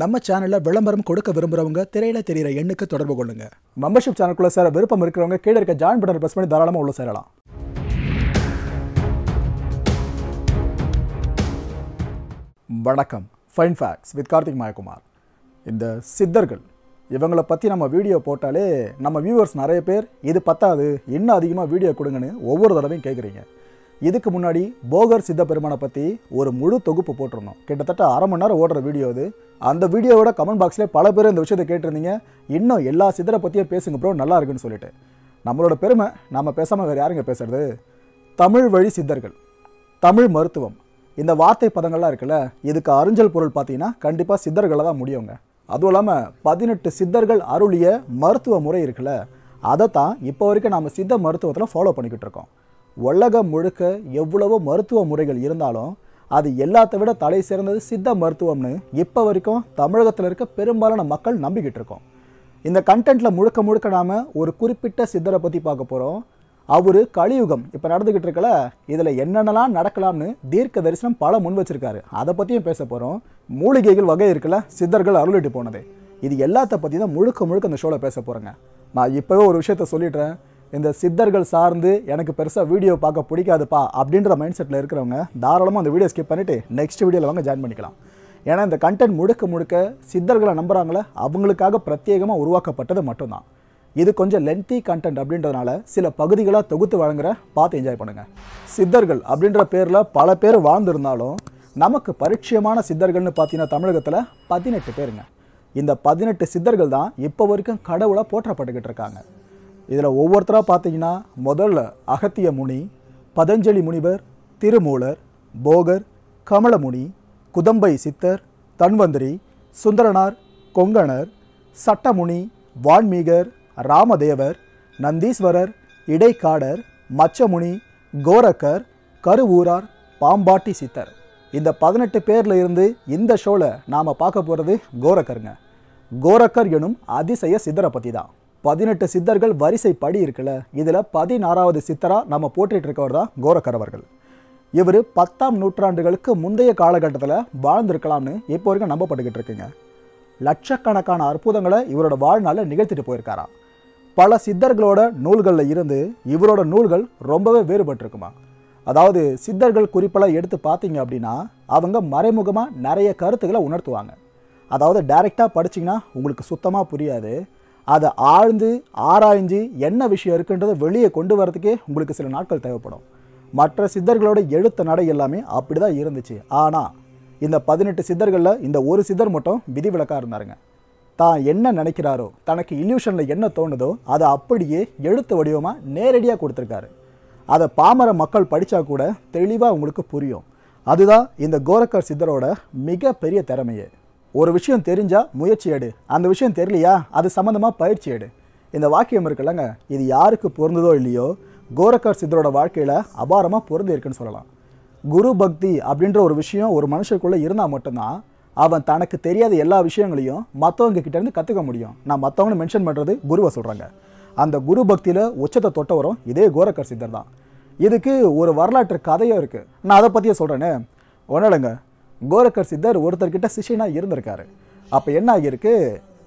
நம்ம சேனலில் விளம்பரம் கொடுக்க விரும்புகிறவங்க திரையில தெரிகிற எண்ணுக்கு தொடர்பு கொள்ளுங்க மெம்பர்ஷிப் சேனல்குள்ள சேர விருப்பம் இருக்கிறவங்க கீழே இருக்க ஜாயின் பட்டன் பிரஸ் பண்ணி தாராளமாக உள்ள சேரலாம் வணக்கம் fine facts with Karthik Mayakumar இந்த சித்தர்கள் இவங்களை பற்றி நம்ம வீடியோ போட்டாலே நம்ம வியூவர்ஸ் நிறைய பேர் இது பத்தாது இன்னும் அதிகமாக வீடியோ கொடுங்கன்னு ஒவ்வொரு தடவையும் கேட்குறீங்க இதுக்கு முன்னாடி போகர் சித்த பெருமானை பற்றி ஒரு முழு தொகுப்பு போட்டிருந்தோம் கிட்டத்தட்ட அரை மணி நேரம் ஓடுற வீடியோ அது அந்த வீடியோவோட கமெண்ட் பாக்ஸில் பல பேர் இந்த விஷயத்தை கேட்டிருந்தீங்க இன்னும் எல்லா சித்தரை பற்றியும் பேசுங்க ப்ரோ நல்லா இருக்குன்னு சொல்லிட்டு நம்மளோட பெருமை நம்ம பேசாமல் வேறு யாருங்க பேசுகிறது தமிழ் வழி சித்தர்கள் தமிழ் மருத்துவம் இந்த வார்த்தை பதங்கள்லாம் இருக்குல்ல இதுக்கு அறிஞ்சல் பொருள் பார்த்தீங்கன்னா கண்டிப்பாக சித்தர்களை தான் முடியுங்க அதுவும் இல்லாமல் பதினெட்டு சித்தர்கள் அருளிய மருத்துவ முறை இருக்குல்ல அதை தான் இப்போ வரைக்கும் நம்ம சித்த மருத்துவத்தில் ஃபாலோ பண்ணிக்கிட்டு இருக்கோம் உலகம் முழுக்க எவ்வளவோ மருத்துவ முறைகள் இருந்தாலும் அது எல்லாத்த விட தலை சிறந்தது சித்த மருத்துவம்னு இப்போ வரைக்கும் தமிழகத்தில் இருக்க பெரும்பாலான மக்கள் நம்பிக்கிட்டு இருக்கோம் இந்த கண்டென்ட்டில் முழுக்க முழுக்க நாம் ஒரு குறிப்பிட்ட சித்தரை பற்றி பார்க்க போகிறோம் அவர் கலியுகம் இப்போ நடந்துக்கிட்டு இருக்கல இதில் என்னென்னலாம் நடக்கலாம்னு தீர்க்க தரிசனம் பல முன் வச்சுருக்காரு அதை பற்றியும் பேச போகிறோம் மூலிகைகள் வகை இருக்குல்ல சித்தர்கள் அருளிட்டு போனது இது எல்லாத்த பற்றி தான் முழுக்க முழுக்க அந்த ஷோவில் பேச போகிறேங்க நான் இப்போவே ஒரு விஷயத்த சொல்லிடுறேன் இந்த சித்தர்கள் சார்ந்து எனக்கு பெருசாக வீடியோ பார்க்க பிடிக்காதுப்பா அப்படின்ற மைண்ட் செட்டில் இருக்கிறவங்க தாராளமாக அந்த வீடியோ ஸ்கிப் பண்ணிவிட்டு நெக்ஸ்ட் வீடியோவில் வாங்க ஜாயின் பண்ணிக்கலாம் ஏன்னா இந்த கண்டென்ட் முழுக்க முழுக்க சித்தர்களை நம்புகிறாங்களே அவங்களுக்காக பிரத்யேகமாக உருவாக்கப்பட்டது மட்டும்தான் இது கொஞ்சம் லென்த்தி கண்டென்ட் அப்படின்றதுனால சில பகுதிகளாக தொகுத்து வழங்குற பார்த்து என்ஜாய் பண்ணுங்கள் சித்தர்கள் அப்படின்ற பேரில் பல பேர் வாழ்ந்திருந்தாலும் நமக்கு பரிச்சயமான சித்தர்கள்னு பார்த்தீங்கன்னா தமிழகத்தில் பதினெட்டு பேருங்க இந்த பதினெட்டு சித்தர்கள் தான் இப்போ வரைக்கும் கடவுளாக போற்றப்பட்டுக்கிட்டு இருக்காங்க இதில் ஒவ்வொருத்தராக பார்த்தீங்கன்னா முதல்ல அகத்திய முனி பதஞ்சலி முனிவர் திருமூலர் போகர் கமலமுனி குதம்பை சித்தர் தன்வந்திரி சுந்தரனார் கொங்கணர் சட்டமுனி வான்மீகர் ராமதேவர் நந்தீஸ்வரர் இடைக்காடர் மச்சமுனி கோரக்கர் கருவூரார் பாம்பாட்டி சித்தர் இந்த பதினெட்டு பேரில் இருந்து இந்த ஷோவில் நாம் பார்க்க போகிறது கோரக்கருங்க கோரக்கர் எனும் அதிசய சித்தரை பற்றி தான் பதினெட்டு சித்தர்கள் வரிசை படி இருக்குல்ல இதில் பதினாறாவது சித்தராக நம்ம போற்றிட்டு இருக்கவர் தான் கோரக்கரவர்கள் இவர் பத்தாம் நூற்றாண்டுகளுக்கு முந்தைய காலகட்டத்தில் வாழ்ந்திருக்கலாம்னு இப்போ வரைக்கும் நம்பப்பட்டுக்கிட்டு இருக்குங்க லட்சக்கணக்கான அற்புதங்களை இவரோட வாழ்நாளில் நிகழ்த்திட்டு போயிருக்காராம் பல சித்தர்களோட நூல்களில் இருந்து இவரோட நூல்கள் ரொம்பவே வேறுபட்டிருக்குமா அதாவது சித்தர்கள் குறிப்பெல்லாம் எடுத்து பார்த்தீங்க அப்படின்னா அவங்க மறைமுகமாக நிறைய கருத்துக்களை உணர்த்துவாங்க அதாவது டைரெக்டாக படிச்சிங்கன்னா உங்களுக்கு சுத்தமாக புரியாது அதை ஆழ்ந்து ஆராய்ஞ்சு என்ன விஷயம் இருக்குன்றதை வெளியே கொண்டு வரதுக்கே உங்களுக்கு சில நாட்கள் தேவைப்படும் மற்ற சித்தர்களோட எழுத்த நடை எல்லாமே அப்படி தான் இருந்துச்சு ஆனால் இந்த பதினெட்டு சித்தர்களில் இந்த ஒரு சித்தர் மட்டும் விதிவிலக்காக இருந்தாருங்க தான் என்ன நினைக்கிறாரோ தனக்கு இல்யூஷனில் என்ன தோணுதோ அதை அப்படியே எழுத்து வடிவமாக நேரடியாக கொடுத்துருக்காரு அதை பாமர மக்கள் படித்தா கூட தெளிவாக உங்களுக்கு புரியும் அதுதான் இந்த கோரக்கர் சித்தரோட மிகப்பெரிய திறமையே ஒரு விஷயம் தெரிஞ்சால் முயற்சி எடு அந்த விஷயம் தெரியலையா அது சம்மந்தமாக பயிற்சி எடு இந்த வாக்கியம் இருக்குல்லங்க இது யாருக்கு பொருந்ததோ இல்லையோ கோரக்கர் சித்தரோட வாழ்க்கையில் அபாரமாக பொருந்து சொல்லலாம் குரு பக்தி அப்படின்ற ஒரு விஷயம் ஒரு மனுஷருக்குள்ளே இருந்தால் மட்டும்தான் அவன் தனக்கு தெரியாத எல்லா விஷயங்களையும் மற்றவங்க கிட்டேருந்து கற்றுக்க முடியும் நான் மற்றவங்கன்னு மென்ஷன் பண்ணுறது குருவை சொல்கிறாங்க அந்த குரு பக்தியில் உச்சத்தை தொட்ட வரும் இதே கோரக்கர் சித்தர் தான் இதுக்கு ஒரு வரலாற்று கதையும் இருக்குது நான் அதை பற்றியே சொல்கிறேன்னு ஒன்றும் இல்லைங்க கோரக்கர் சித்தர் ஒருத்தர்கிட்ட சிஷியனாக இருந்திருக்காரு அப்போ என்ன ஆகியிருக்கு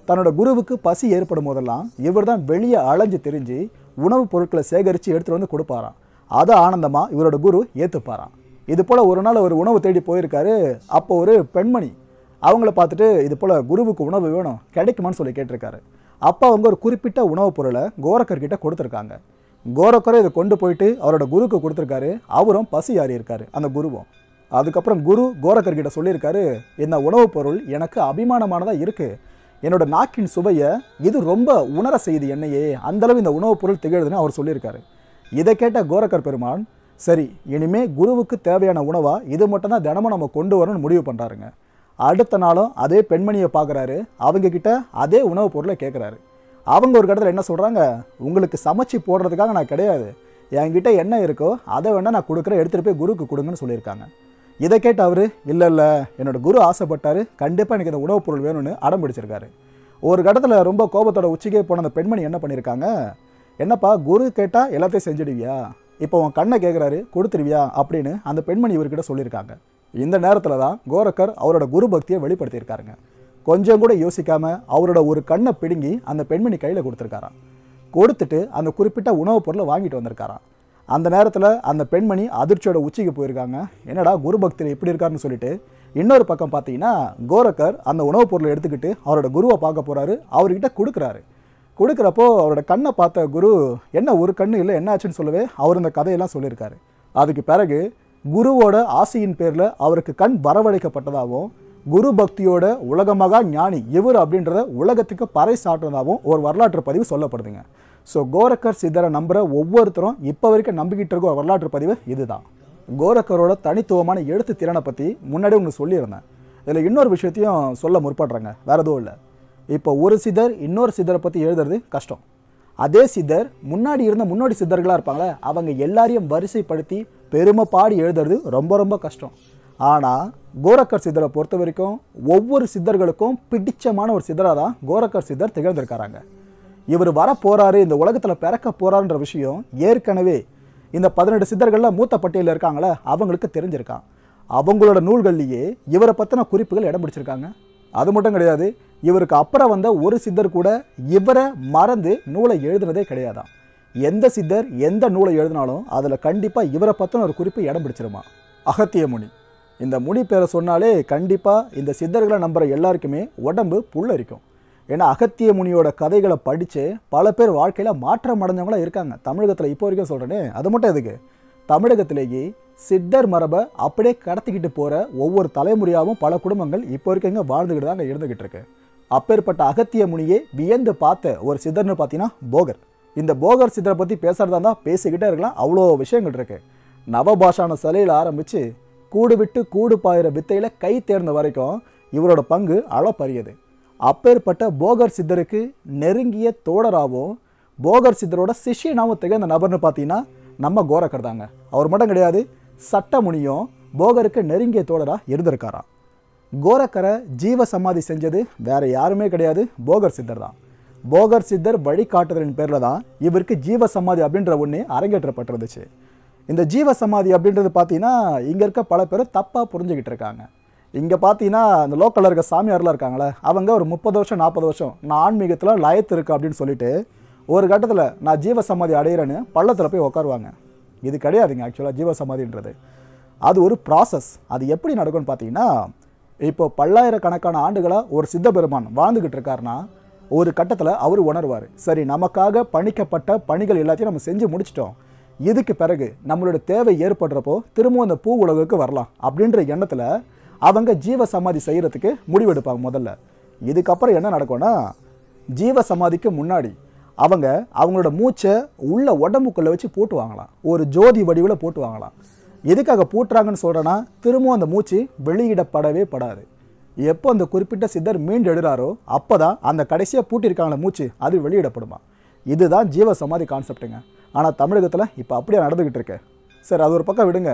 தன்னோட குருவுக்கு பசி ஏற்படும் போதெல்லாம் இவர் தான் வெளியே அலைஞ்சு தெரிஞ்சு உணவுப் பொருட்களை சேகரித்து எடுத்துகிட்டு வந்து கொடுப்பாராம் அதை ஆனந்தமாக இவரோட குரு ஏற்றுப்பாராம் இது போல் ஒரு நாள் அவர் உணவு தேடி போயிருக்காரு அப்போ ஒரு பெண்மணி அவங்கள பார்த்துட்டு இது போல் குருவுக்கு உணவு வேணும் கிடைக்குமான்னு சொல்லி கேட்டிருக்காரு அப்போ அவங்க ஒரு குறிப்பிட்ட உணவுப் பொருளை கோரக்கர்கிட்ட கொடுத்துருக்காங்க கோரக்கரை இதை கொண்டு போயிட்டு அவரோட குருவுக்கு கொடுத்துருக்காரு அவரும் பசி ஆறியிருக்காரு அந்த குருவும் அதுக்கப்புறம் குரு கோரக்கர்கிட்ட சொல்லியிருக்காரு இந்த உணவுப் பொருள் எனக்கு அபிமானமானதாக இருக்குது என்னோட நாக்கின் சுவையை இது ரொம்ப உணர செய்து என்னையே அந்தளவு இந்த உணவுப் பொருள் திகழ்துன்னு அவர் சொல்லியிருக்காரு இதை கேட்ட கோரக்கர் பெருமான் சரி இனிமே குருவுக்கு தேவையான உணவாக இது மட்டும்தான் தினமும் நம்ம கொண்டு வரணும்னு முடிவு பண்ணுறாருங்க அடுத்த நாளும் அதே பெண்மணியை பார்க்குறாரு அவங்கக்கிட்ட அதே உணவுப் பொருளை கேட்குறாரு அவங்க ஒரு இடத்துல என்ன சொல்கிறாங்க உங்களுக்கு சமைச்சு போடுறதுக்காக நான் கிடையாது என்கிட்ட என்ன இருக்கோ அதை வேணால் நான் கொடுக்குறேன் எடுத்துகிட்டு போய் குருவுக்கு கொடுங்கன்னு சொல்லியிருக்காங்க இதை கேட்ட அவர் இல்லை இல்லை என்னோடய குரு ஆசைப்பட்டார் கண்டிப்பாக எனக்கு இந்த உணவுப் பொருள் வேணும்னு அடம் பிடிச்சிருக்காரு ஒரு கட்டத்தில் ரொம்ப கோபத்தோட உச்சிக்கே போன அந்த பெண்மணி என்ன பண்ணியிருக்காங்க என்னப்பா குரு கேட்டால் எல்லாத்தையும் செஞ்சிடுவியா இப்போ உன் கண்ணை கேட்குறாரு கொடுத்துருவியா அப்படின்னு அந்த பெண்மணி இவர்கிட்ட சொல்லியிருக்காங்க இந்த நேரத்தில் தான் கோரக்கர் அவரோட குரு பக்தியை வெளிப்படுத்தியிருக்காருங்க கொஞ்சம் கூட யோசிக்காமல் அவரோட ஒரு கண்ணை பிடுங்கி அந்த பெண்மணி கையில் கொடுத்துருக்காராம் கொடுத்துட்டு அந்த குறிப்பிட்ட உணவுப் பொருளை வாங்கிட்டு வந்திருக்காரான் அந்த நேரத்தில் அந்த பெண்மணி அதிர்ச்சியோட உச்சிக்கு போயிருக்காங்க என்னடா குரு பக்தியில் எப்படி இருக்காருன்னு சொல்லிட்டு இன்னொரு பக்கம் பார்த்தீங்கன்னா கோரக்கர் அந்த உணவுப் பொருளை எடுத்துக்கிட்டு அவரோட குருவை பார்க்க போகிறாரு அவர்கிட்ட கொடுக்குறாரு கொடுக்குறப்போ அவரோட கண்ணை பார்த்த குரு என்ன ஒரு கண்ணு இல்லை என்ன ஆச்சுன்னு சொல்லவே அவர் இந்த கதையெல்லாம் சொல்லியிருக்காரு அதுக்கு பிறகு குருவோட ஆசையின் பேரில் அவருக்கு கண் வரவழைக்கப்பட்டதாகவும் குரு பக்தியோட உலகமாக ஞானி இவர் அப்படின்றத உலகத்துக்கு பறை சாட்டுறதாகவும் ஒரு வரலாற்று பதிவு சொல்லப்படுதுங்க ஸோ கோரக்கர் சித்தரை நம்புற ஒவ்வொருத்தரும் இப்போ வரைக்கும் நம்பிக்கிட்டு இருக்க வரலாற்று பதிவு இதுதான் கோரக்கரோட தனித்துவமான எழுத்து திறனை பற்றி முன்னாடி உங்களுக்கு சொல்லியிருந்தேன் இதில் இன்னொரு விஷயத்தையும் சொல்ல முற்படுறாங்க வேறு எதுவும் இல்லை இப்போ ஒரு சிதர் இன்னொரு சிதரை பற்றி எழுதுறது கஷ்டம் அதே சித்தர் முன்னாடி இருந்த முன்னோடி சித்தர்களாக இருப்பாங்களே அவங்க எல்லாரையும் வரிசைப்படுத்தி பெருமை பாடி எழுதுறது ரொம்ப ரொம்ப கஷ்டம் ஆனால் கோரக்கர் சித்தரை பொறுத்த வரைக்கும் ஒவ்வொரு சித்தர்களுக்கும் பிடிச்சமான ஒரு சித்தராக தான் கோரக்கர் சித்தர் திகழ்ந்திருக்காராங்க இவர் வர போகிறாரு இந்த உலகத்தில் பிறக்க போகிறாருன்ற விஷயம் ஏற்கனவே இந்த பதினெட்டு சித்தர்களில் மூத்த பட்டியலில் இருக்காங்களே அவங்களுக்கு தெரிஞ்சிருக்கான் அவங்களோட நூல்கள்லேயே இவரை பற்றின குறிப்புகள் இடம் பிடிச்சிருக்காங்க அது மட்டும் கிடையாது இவருக்கு அப்புறம் வந்த ஒரு சித்தர் கூட இவரை மறந்து நூலை எழுதுனதே கிடையாதான் எந்த சித்தர் எந்த நூலை எழுதினாலும் அதில் கண்டிப்பாக இவரை பற்றின ஒரு குறிப்பு இடம் பிடிச்சிருமா அகத்திய முனி இந்த முனி பேரை சொன்னாலே கண்டிப்பாக இந்த சித்தர்களை நம்புகிற எல்லாருக்குமே உடம்பு புல்லரிக்கும் ஏன்னா அகத்திய முனியோட கதைகளை படித்து பல பேர் வாழ்க்கையில் மாற்றம் அடைஞ்சவங்களாம் இருக்காங்க தமிழகத்தில் இப்போ வரைக்கும் சொல்கிறேனே அது மட்டும் எதுக்கு தமிழகத்திலேயே சித்தர் மரபை அப்படியே கடத்திக்கிட்டு போகிற ஒவ்வொரு தலைமுறையாகவும் பல குடும்பங்கள் இப்போ வரைக்கும் இங்கே வாழ்ந்துக்கிட்டு தாங்க இருந்துக்கிட்டு இருக்கு அப்பேற்பட்ட அகத்திய முனியை வியந்து பார்த்த ஒரு சித்தர்னு பார்த்தீங்கன்னா போகர் இந்த போகர் சித்தரை பற்றி பேசுகிறதா இருந்தால் பேசிக்கிட்டே இருக்கலாம் அவ்வளோ விஷயங்கள் இருக்குது நவபாஷான சிலையில் ஆரம்பித்து கூடு விட்டு கூடு பாயிற வித்தையில் கை தேர்ந்த வரைக்கும் இவரோட பங்கு அளப்பரியது அப்பேற்பட்ட போகர் சித்தருக்கு நெருங்கிய தோழராகவும் போகர் சித்தரோட சிஷியனாகவும் திகழ்ந்த நபர்னு பார்த்தீங்கன்னா நம்ம கோரக்கர் தாங்க அவர் மட்டும் கிடையாது சட்டமுனியும் போகருக்கு நெருங்கிய தோழராக இருந்திருக்காராம் கோரக்கரை ஜீவ சமாதி செஞ்சது வேற யாருமே கிடையாது போகர் சித்தர் தான் போகர் சித்தர் வழிகாட்டுதலின் பேரில் தான் இவருக்கு ஜீவ சமாதி அப்படின்ற ஒன்று அரங்கேற்றப்பட்டிருந்துச்சு இந்த ஜீவ சமாதி அப்படின்றது பார்த்தீங்கன்னா இங்கே இருக்க பல பேர் தப்பாக புரிஞ்சுக்கிட்டு இருக்காங்க இங்கே பார்த்தீங்கன்னா இந்த லோக்கலில் இருக்க சாமியார்லாம் இருக்காங்களே அவங்க ஒரு முப்பது வருஷம் நாற்பது வருஷம் நான் ஆன்மீகத்தில் லயத்து இருக்கு அப்படின்னு சொல்லிட்டு ஒரு கட்டத்தில் நான் ஜீவசமாதி அடையிறேன்னு பள்ளத்தில் போய் உட்காருவாங்க இது கிடையாதுங்க ஆக்சுவலாக ஜீவசமாதின்றது அது ஒரு ப்ராசஸ் அது எப்படி நடக்கும்னு பார்த்தீங்கன்னா இப்போ பல்லாயிரக்கணக்கான ஆண்டுகளாக ஒரு சித்த பெருமான் வாழ்ந்துக்கிட்டு இருக்காருன்னா ஒரு கட்டத்தில் அவர் உணர்வார் சரி நமக்காக பணிக்கப்பட்ட பணிகள் எல்லாத்தையும் நம்ம செஞ்சு முடிச்சிட்டோம் இதுக்கு பிறகு நம்மளோட தேவை ஏற்படுறப்போ திரும்பவும் அந்த பூ உலகுக்கு வரலாம் அப்படின்ற எண்ணத்தில் அவங்க ஜீவ சமாதி செய்கிறதுக்கு முடிவெடுப்பாங்க முதல்ல இதுக்கப்புறம் என்ன நடக்கும்னா ஜீவ சமாதிக்கு முன்னாடி அவங்க அவங்களோட மூச்சை உள்ள உடம்புக்குள்ளே வச்சு போட்டுவாங்களாம் வாங்கலாம் ஒரு ஜோதி வடிவில் போட்டு வாங்கலாம் எதுக்காக பூட்டுறாங்கன்னு சொல்கிறேன்னா திரும்பவும் அந்த மூச்சு வெளியிடப்படவே படாது எப்போ அந்த குறிப்பிட்ட சித்தர் மீண்டு அப்போ தான் அந்த கடைசியாக பூட்டியிருக்காங்கள மூச்சு அது வெளியிடப்படுமா இதுதான் ஜீவ சமாதி கான்செப்ட்டுங்க ஆனால் தமிழகத்தில் இப்போ அப்படியே நடந்துக்கிட்டு இருக்கேன் சரி அது ஒரு பக்கம் விடுங்க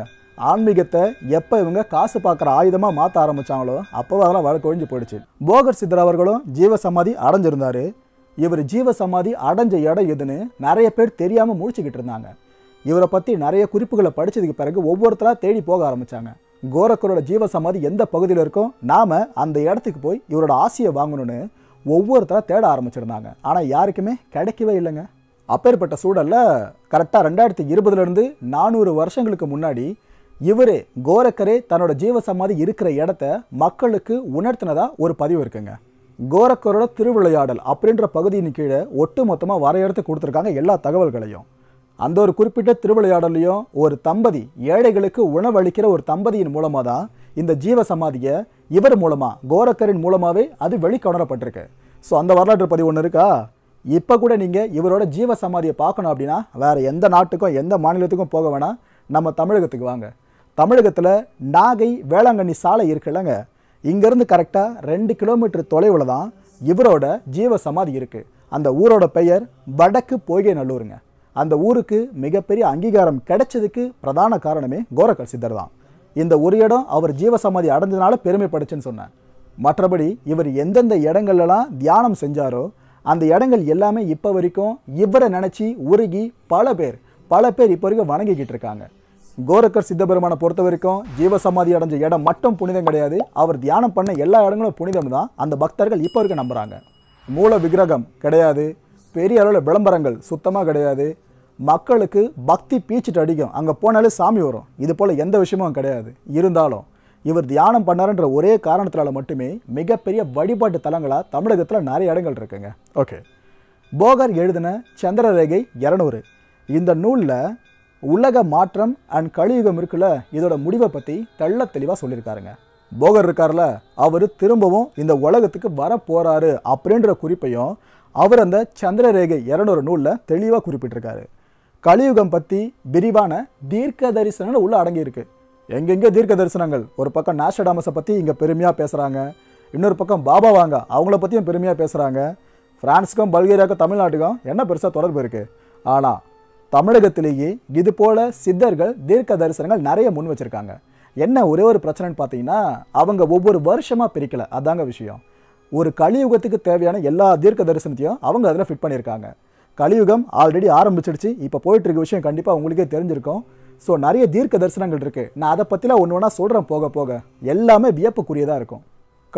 ஆன்மீகத்தை எப்போ இவங்க காசு பார்க்குற ஆயுதமாக மாற்ற ஆரம்பித்தாங்களோ அப்போவே அதெல்லாம் வழக்கு ஒழிஞ்சு போயிடுச்சு போகர் சித்தர் அவர்களும் ஜீவசமாதி அடைஞ்சிருந்தார் இவர் ஜீவசமாதி அடைஞ்ச இடம் எதுன்னு நிறைய பேர் தெரியாமல் முழிச்சுக்கிட்டு இருந்தாங்க இவரை பற்றி நிறைய குறிப்புகளை படித்ததுக்கு பிறகு ஒவ்வொருத்தராக தேடி போக ஆரம்பித்தாங்க கோரக்கரோட ஜீவசமாதி எந்த பகுதியில் இருக்கோ நாம் அந்த இடத்துக்கு போய் இவரோட ஆசையை வாங்கணும்னு ஒவ்வொருத்தராக தேட ஆரம்பிச்சிருந்தாங்க ஆனால் யாருக்குமே கிடைக்கவே இல்லைங்க அப்பேற்பட்ட சூழலில் கரெக்டாக ரெண்டாயிரத்தி இருபதுலேருந்து நானூறு வருஷங்களுக்கு முன்னாடி இவரே கோரக்கரே தன்னோட ஜீவசமாதி இருக்கிற இடத்த மக்களுக்கு உணர்த்தினதா ஒரு பதிவு இருக்குங்க கோரக்கரோட திருவிளையாடல் அப்படின்ற பகுதியின் கீழே ஒட்டு மொத்தமாக வரையறுத்து கொடுத்துருக்காங்க எல்லா தகவல்களையும் அந்த ஒரு குறிப்பிட்ட திருவிளையாடலையும் ஒரு தம்பதி ஏழைகளுக்கு உணவளிக்கிற ஒரு தம்பதியின் மூலமாக தான் இந்த ஜீவசமாதியை இவர் மூலமாக கோரக்கரின் மூலமாகவே அது வெளிக்கொணரப்பட்டிருக்கு ஸோ அந்த வரலாற்று பதிவு ஒன்று இருக்கா இப்போ கூட நீங்கள் இவரோட ஜீவசமாதியை பார்க்கணும் அப்படின்னா வேறு எந்த நாட்டுக்கும் எந்த மாநிலத்துக்கும் போக வேணாம் நம்ம தமிழகத்துக்கு வாங்க தமிழகத்தில் நாகை வேளாங்கண்ணி சாலை இருக்குல்லங்க இங்கேருந்து கரெக்டாக ரெண்டு கிலோமீட்டர் தொலைவில் தான் இவரோட ஜீவ சமாதி இருக்குது அந்த ஊரோட பெயர் வடக்கு பொய்கை நல்லூருங்க அந்த ஊருக்கு மிகப்பெரிய அங்கீகாரம் கிடைச்சதுக்கு பிரதான காரணமே கோரக்கல் சித்தர் தான் இந்த ஒரு இடம் அவர் ஜீவசமாதி அடைஞ்சதுனால பெருமைப்படுச்சுன்னு சொன்னேன் மற்றபடி இவர் எந்தெந்த இடங்கள்லாம் தியானம் செஞ்சாரோ அந்த இடங்கள் எல்லாமே இப்போ வரைக்கும் இவரை நினச்சி உருகி பல பேர் பல பேர் இப்போ வரைக்கும் வணங்கிக்கிட்டு இருக்காங்க கோரக்கர் சித்தபெருமானை பொறுத்த வரைக்கும் ஜீவசமாதி அடைஞ்ச இடம் மட்டும் புனிதம் கிடையாது அவர் தியானம் பண்ண எல்லா இடங்களும் புனிதம் தான் அந்த பக்தர்கள் இப்போ இருக்க நம்புகிறாங்க மூல விக்கிரகம் கிடையாது பெரிய அளவில் விளம்பரங்கள் சுத்தமாக கிடையாது மக்களுக்கு பக்தி பீச்சிட்டு அடிக்கும் அங்கே போனாலே சாமி வரும் இது போல் எந்த விஷயமும் கிடையாது இருந்தாலும் இவர் தியானம் பண்ணாருன்ற ஒரே காரணத்தினால மட்டுமே மிகப்பெரிய வழிபாட்டு தலங்களாக தமிழகத்தில் நிறைய இடங்கள் இருக்குங்க ஓகே போகர் எழுதின சந்திரரேகை இரநூறு இந்த நூலில் உலக மாற்றம் அண்ட் கலியுகம் இருக்குல்ல இதோட முடிவை பற்றி தள்ள தெளிவாக சொல்லியிருக்காருங்க போகர் இருக்கார்ல அவர் திரும்பவும் இந்த உலகத்துக்கு வர போகிறாரு அப்படின்ற குறிப்பையும் அவர் அந்த சந்திரரேகை இரநூறு நூலில் தெளிவாக குறிப்பிட்டிருக்காரு கலியுகம் பற்றி விரிவான தீர்க்க தரிசனங்கள் உள்ளே அடங்கியிருக்கு எங்கெங்கே தீர்க்க தரிசனங்கள் ஒரு பக்கம் நாஸ்டாமஸை பற்றி இங்கே பெருமையாக பேசுகிறாங்க இன்னொரு பக்கம் பாபா வாங்க அவங்கள பற்றியும் பெருமையாக பேசுகிறாங்க ஃப்ரான்ஸுக்கும் பல்கேரியாவுக்கும் தமிழ்நாட்டுக்கும் என்ன பெருசாக தொடர்பு இருக்குது ஆனால் தமிழகத்திலேயே இது போல சித்தர்கள் தீர்க்க தரிசனங்கள் நிறைய முன் வச்சிருக்காங்க என்ன ஒரே ஒரு பிரச்சனைன்னு பார்த்தீங்கன்னா அவங்க ஒவ்வொரு வருஷமாக பிரிக்கல அதாங்க விஷயம் ஒரு கலியுகத்துக்கு தேவையான எல்லா தீர்க்க தரிசனத்தையும் அவங்க அதில் ஃபிட் பண்ணியிருக்காங்க கலியுகம் ஆல்ரெடி ஆரம்பிச்சிடுச்சு இப்போ போயிட்டு இருக்க விஷயம் கண்டிப்பாக உங்களுக்கே தெரிஞ்சிருக்கும் ஸோ நிறைய தீர்க்க தரிசனங்கள் இருக்குது நான் அதை பற்றிலாம் ஒன்று ஒன்றா சொல்கிறேன் போக போக எல்லாமே வியப்புக்குரியதாக இருக்கும்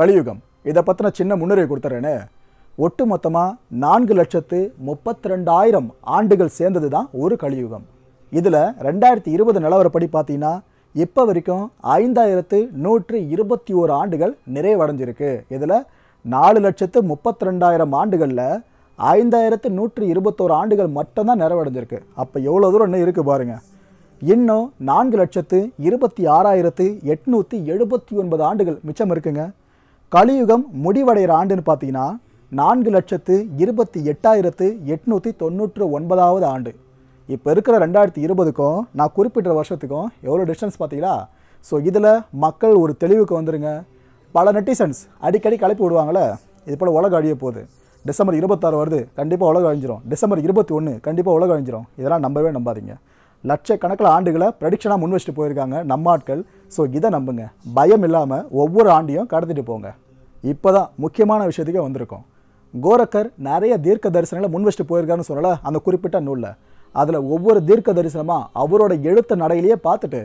கலியுகம் இதை பற்றின சின்ன முன்னுரை கொடுத்துறேன்னு ஒட்டுமொத்தமாக நான்கு லட்சத்து முப்பத்தி ரெண்டாயிரம் ஆண்டுகள் சேர்ந்தது தான் ஒரு கலியுகம் இதில் ரெண்டாயிரத்தி இருபது நிலவரப்படி பார்த்தீங்கன்னா இப்போ வரைக்கும் ஐந்தாயிரத்து நூற்று இருபத்தி ஓரு ஆண்டுகள் நிறைவடைஞ்சிருக்கு இதில் நாலு லட்சத்து முப்பத்தி ரெண்டாயிரம் ஆண்டுகளில் ஐந்தாயிரத்து நூற்று இருபத்தோரு ஆண்டுகள் மட்டும்தான் நிறைவடைஞ்சிருக்கு அப்போ எவ்வளோ தூரம் இன்னும் இருக்குது பாருங்கள் இன்னும் நான்கு லட்சத்து இருபத்தி ஆறாயிரத்து எட்நூற்றி எழுபத்தி ஒன்பது ஆண்டுகள் மிச்சம் இருக்குங்க கலியுகம் முடிவடைகிற ஆண்டுன்னு பார்த்தீங்கன்னா நான்கு லட்சத்து இருபத்தி எட்டாயிரத்து எட்நூற்றி தொண்ணூற்று ஒன்பதாவது ஆண்டு இப்போ இருக்கிற ரெண்டாயிரத்தி இருபதுக்கும் நான் குறிப்பிட்ட வருஷத்துக்கும் எவ்வளோ டிஸ்டன்ஸ் பார்த்தீங்களா ஸோ இதில் மக்கள் ஒரு தெளிவுக்கு வந்துருங்க பல நெட்டிசன்ஸ் அடிக்கடி கலப்பி விடுவாங்களே இது போல் உலகம் அழிய போகுது டிசம்பர் இருபத்தாறு வருது கண்டிப்பாக உலகம் அழிஞ்சிரும் டிசம்பர் இருபத்தி ஒன்று கண்டிப்பாக உலகம் அழிஞ்சிரும் இதெல்லாம் நம்பவே நம்பாதீங்க லட்சக்கணக்கில் ஆண்டுகளை ப்ரடிக்ஷனாக முன் வச்சுட்டு போயிருக்காங்க நம்ம ஆட்கள் ஸோ இதை நம்புங்க பயம் இல்லாமல் ஒவ்வொரு ஆண்டையும் கடத்திட்டு போங்க இப்போ தான் முக்கியமான விஷயத்துக்கே வந்திருக்கோம் கோரக்கர் நிறைய தீர்க்க தரிசனங்களை முன் வச்சுட்டு போயிருக்காருன்னு சொல்லல அந்த குறிப்பிட்ட நூலில் அதில் ஒவ்வொரு தீர்க்க தரிசனமாக அவரோட எழுத்த நடையிலேயே பார்த்துட்டு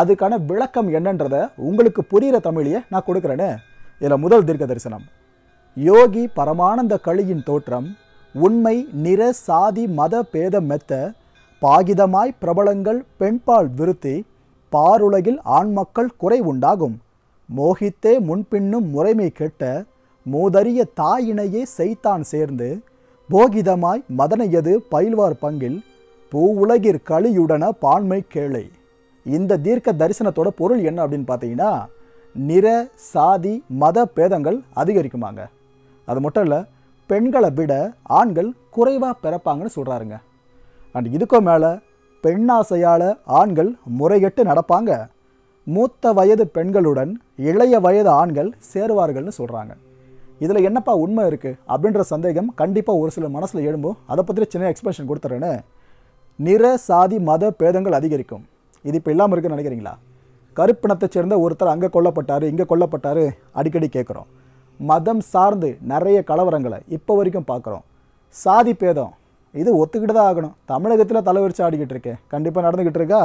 அதுக்கான விளக்கம் என்னன்றதை உங்களுக்கு புரிகிற தமிழையே நான் கொடுக்குறேன்னு இதில் முதல் தீர்க்க தரிசனம் யோகி பரமானந்த கழியின் தோற்றம் உண்மை நிற சாதி மத பேத மெத்த பாகிதமாய் பிரபலங்கள் பெண்பால் விருத்தி பாருலகில் ஆண் மக்கள் குறை உண்டாகும் மோகித்தே முன்பின்னும் முறைமை கெட்ட மூதறிய தாயினையே செய்தான் சேர்ந்து போகிதமாய் மதனையது பயில்வார் பங்கில் பூ உலகிற் களியுடன பான்மை கேளை இந்த தீர்க்க தரிசனத்தோட பொருள் என்ன அப்படின்னு பார்த்தீங்கன்னா நிற சாதி மத பேதங்கள் அதிகரிக்குமாங்க அது மட்டும் இல்லை பெண்களை விட ஆண்கள் குறைவாக பிறப்பாங்கன்னு சொல்கிறாருங்க அண்ட் இதுக்கும் மேலே பெண்ணாசையால் ஆண்கள் முறையிட்டு நடப்பாங்க மூத்த வயது பெண்களுடன் இளைய வயது ஆண்கள் சேருவார்கள்னு சொல்கிறாங்க இதில் என்னப்பா உண்மை இருக்குது அப்படின்ற சந்தேகம் கண்டிப்பாக ஒரு சில மனசில் எழும்போ அதை பற்றி சின்ன எக்ஸ்பிளேஷன் கொடுத்துறேன்னு நிற சாதி மத பேதங்கள் அதிகரிக்கும் இது இப்போ இல்லாமல் இருக்குன்னு நினைக்கிறீங்களா கருப்பினத்தை சேர்ந்த ஒருத்தர் அங்கே கொல்லப்பட்டார் இங்கே கொல்லப்பட்டார் அடிக்கடி கேட்குறோம் மதம் சார்ந்து நிறைய கலவரங்களை இப்போ வரைக்கும் பார்க்குறோம் சாதி பேதம் இது ஒத்துக்கிட்டு தான் ஆகணும் தமிழகத்தில் தலைவரிச்சு ஆடிக்கிட்டு இருக்கேன் கண்டிப்பாக நடந்துக்கிட்டு இருக்கா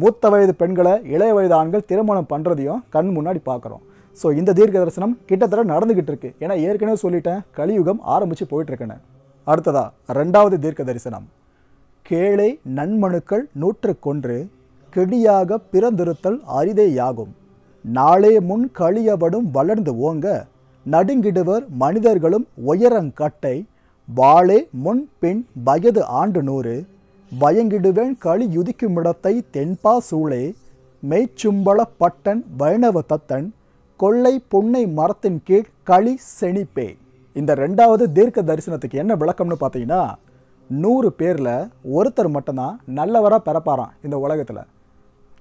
மூத்த வயது பெண்களை இளைய வயது ஆண்கள் திருமணம் பண்ணுறதையும் கண் முன்னாடி பார்க்குறோம் ஸோ இந்த தீர்க்க தரிசனம் கிட்டத்தட்ட நடந்துகிட்டு இருக்கு ஏன்னா ஏற்கனவே சொல்லிட்டேன் கலியுகம் ஆரம்பித்து போயிட்டுருக்குன்னு அடுத்ததா ரெண்டாவது தீர்க்க தரிசனம் கேளை நன்மனுக்கள் நூற்றுக்கொன்று கெடியாக பிறந்திருத்தல் அரிதேயாகும் நாளே முன் கழியவடும் வளர்ந்து ஓங்க நடுங்கிடுவர் மனிதர்களும் உயரங்கட்டை வாளே முன் பின் வயது ஆண்டு நூறு பயங்கிடுவேன் களி யுதிக்குமிடத்தை தென்பா சூளே மெய்ச்சும்பள பட்டன் வைணவ தத்தன் கொள்ளை பொன்னை மரத்தின் கீழ் களி செணிப்பே இந்த ரெண்டாவது தீர்க்க தரிசனத்துக்கு என்ன விளக்கம்னு பார்த்தீங்கன்னா நூறு பேரில் ஒருத்தர் மட்டும்தான் நல்லவராக பிறப்பாராம் இந்த உலகத்தில்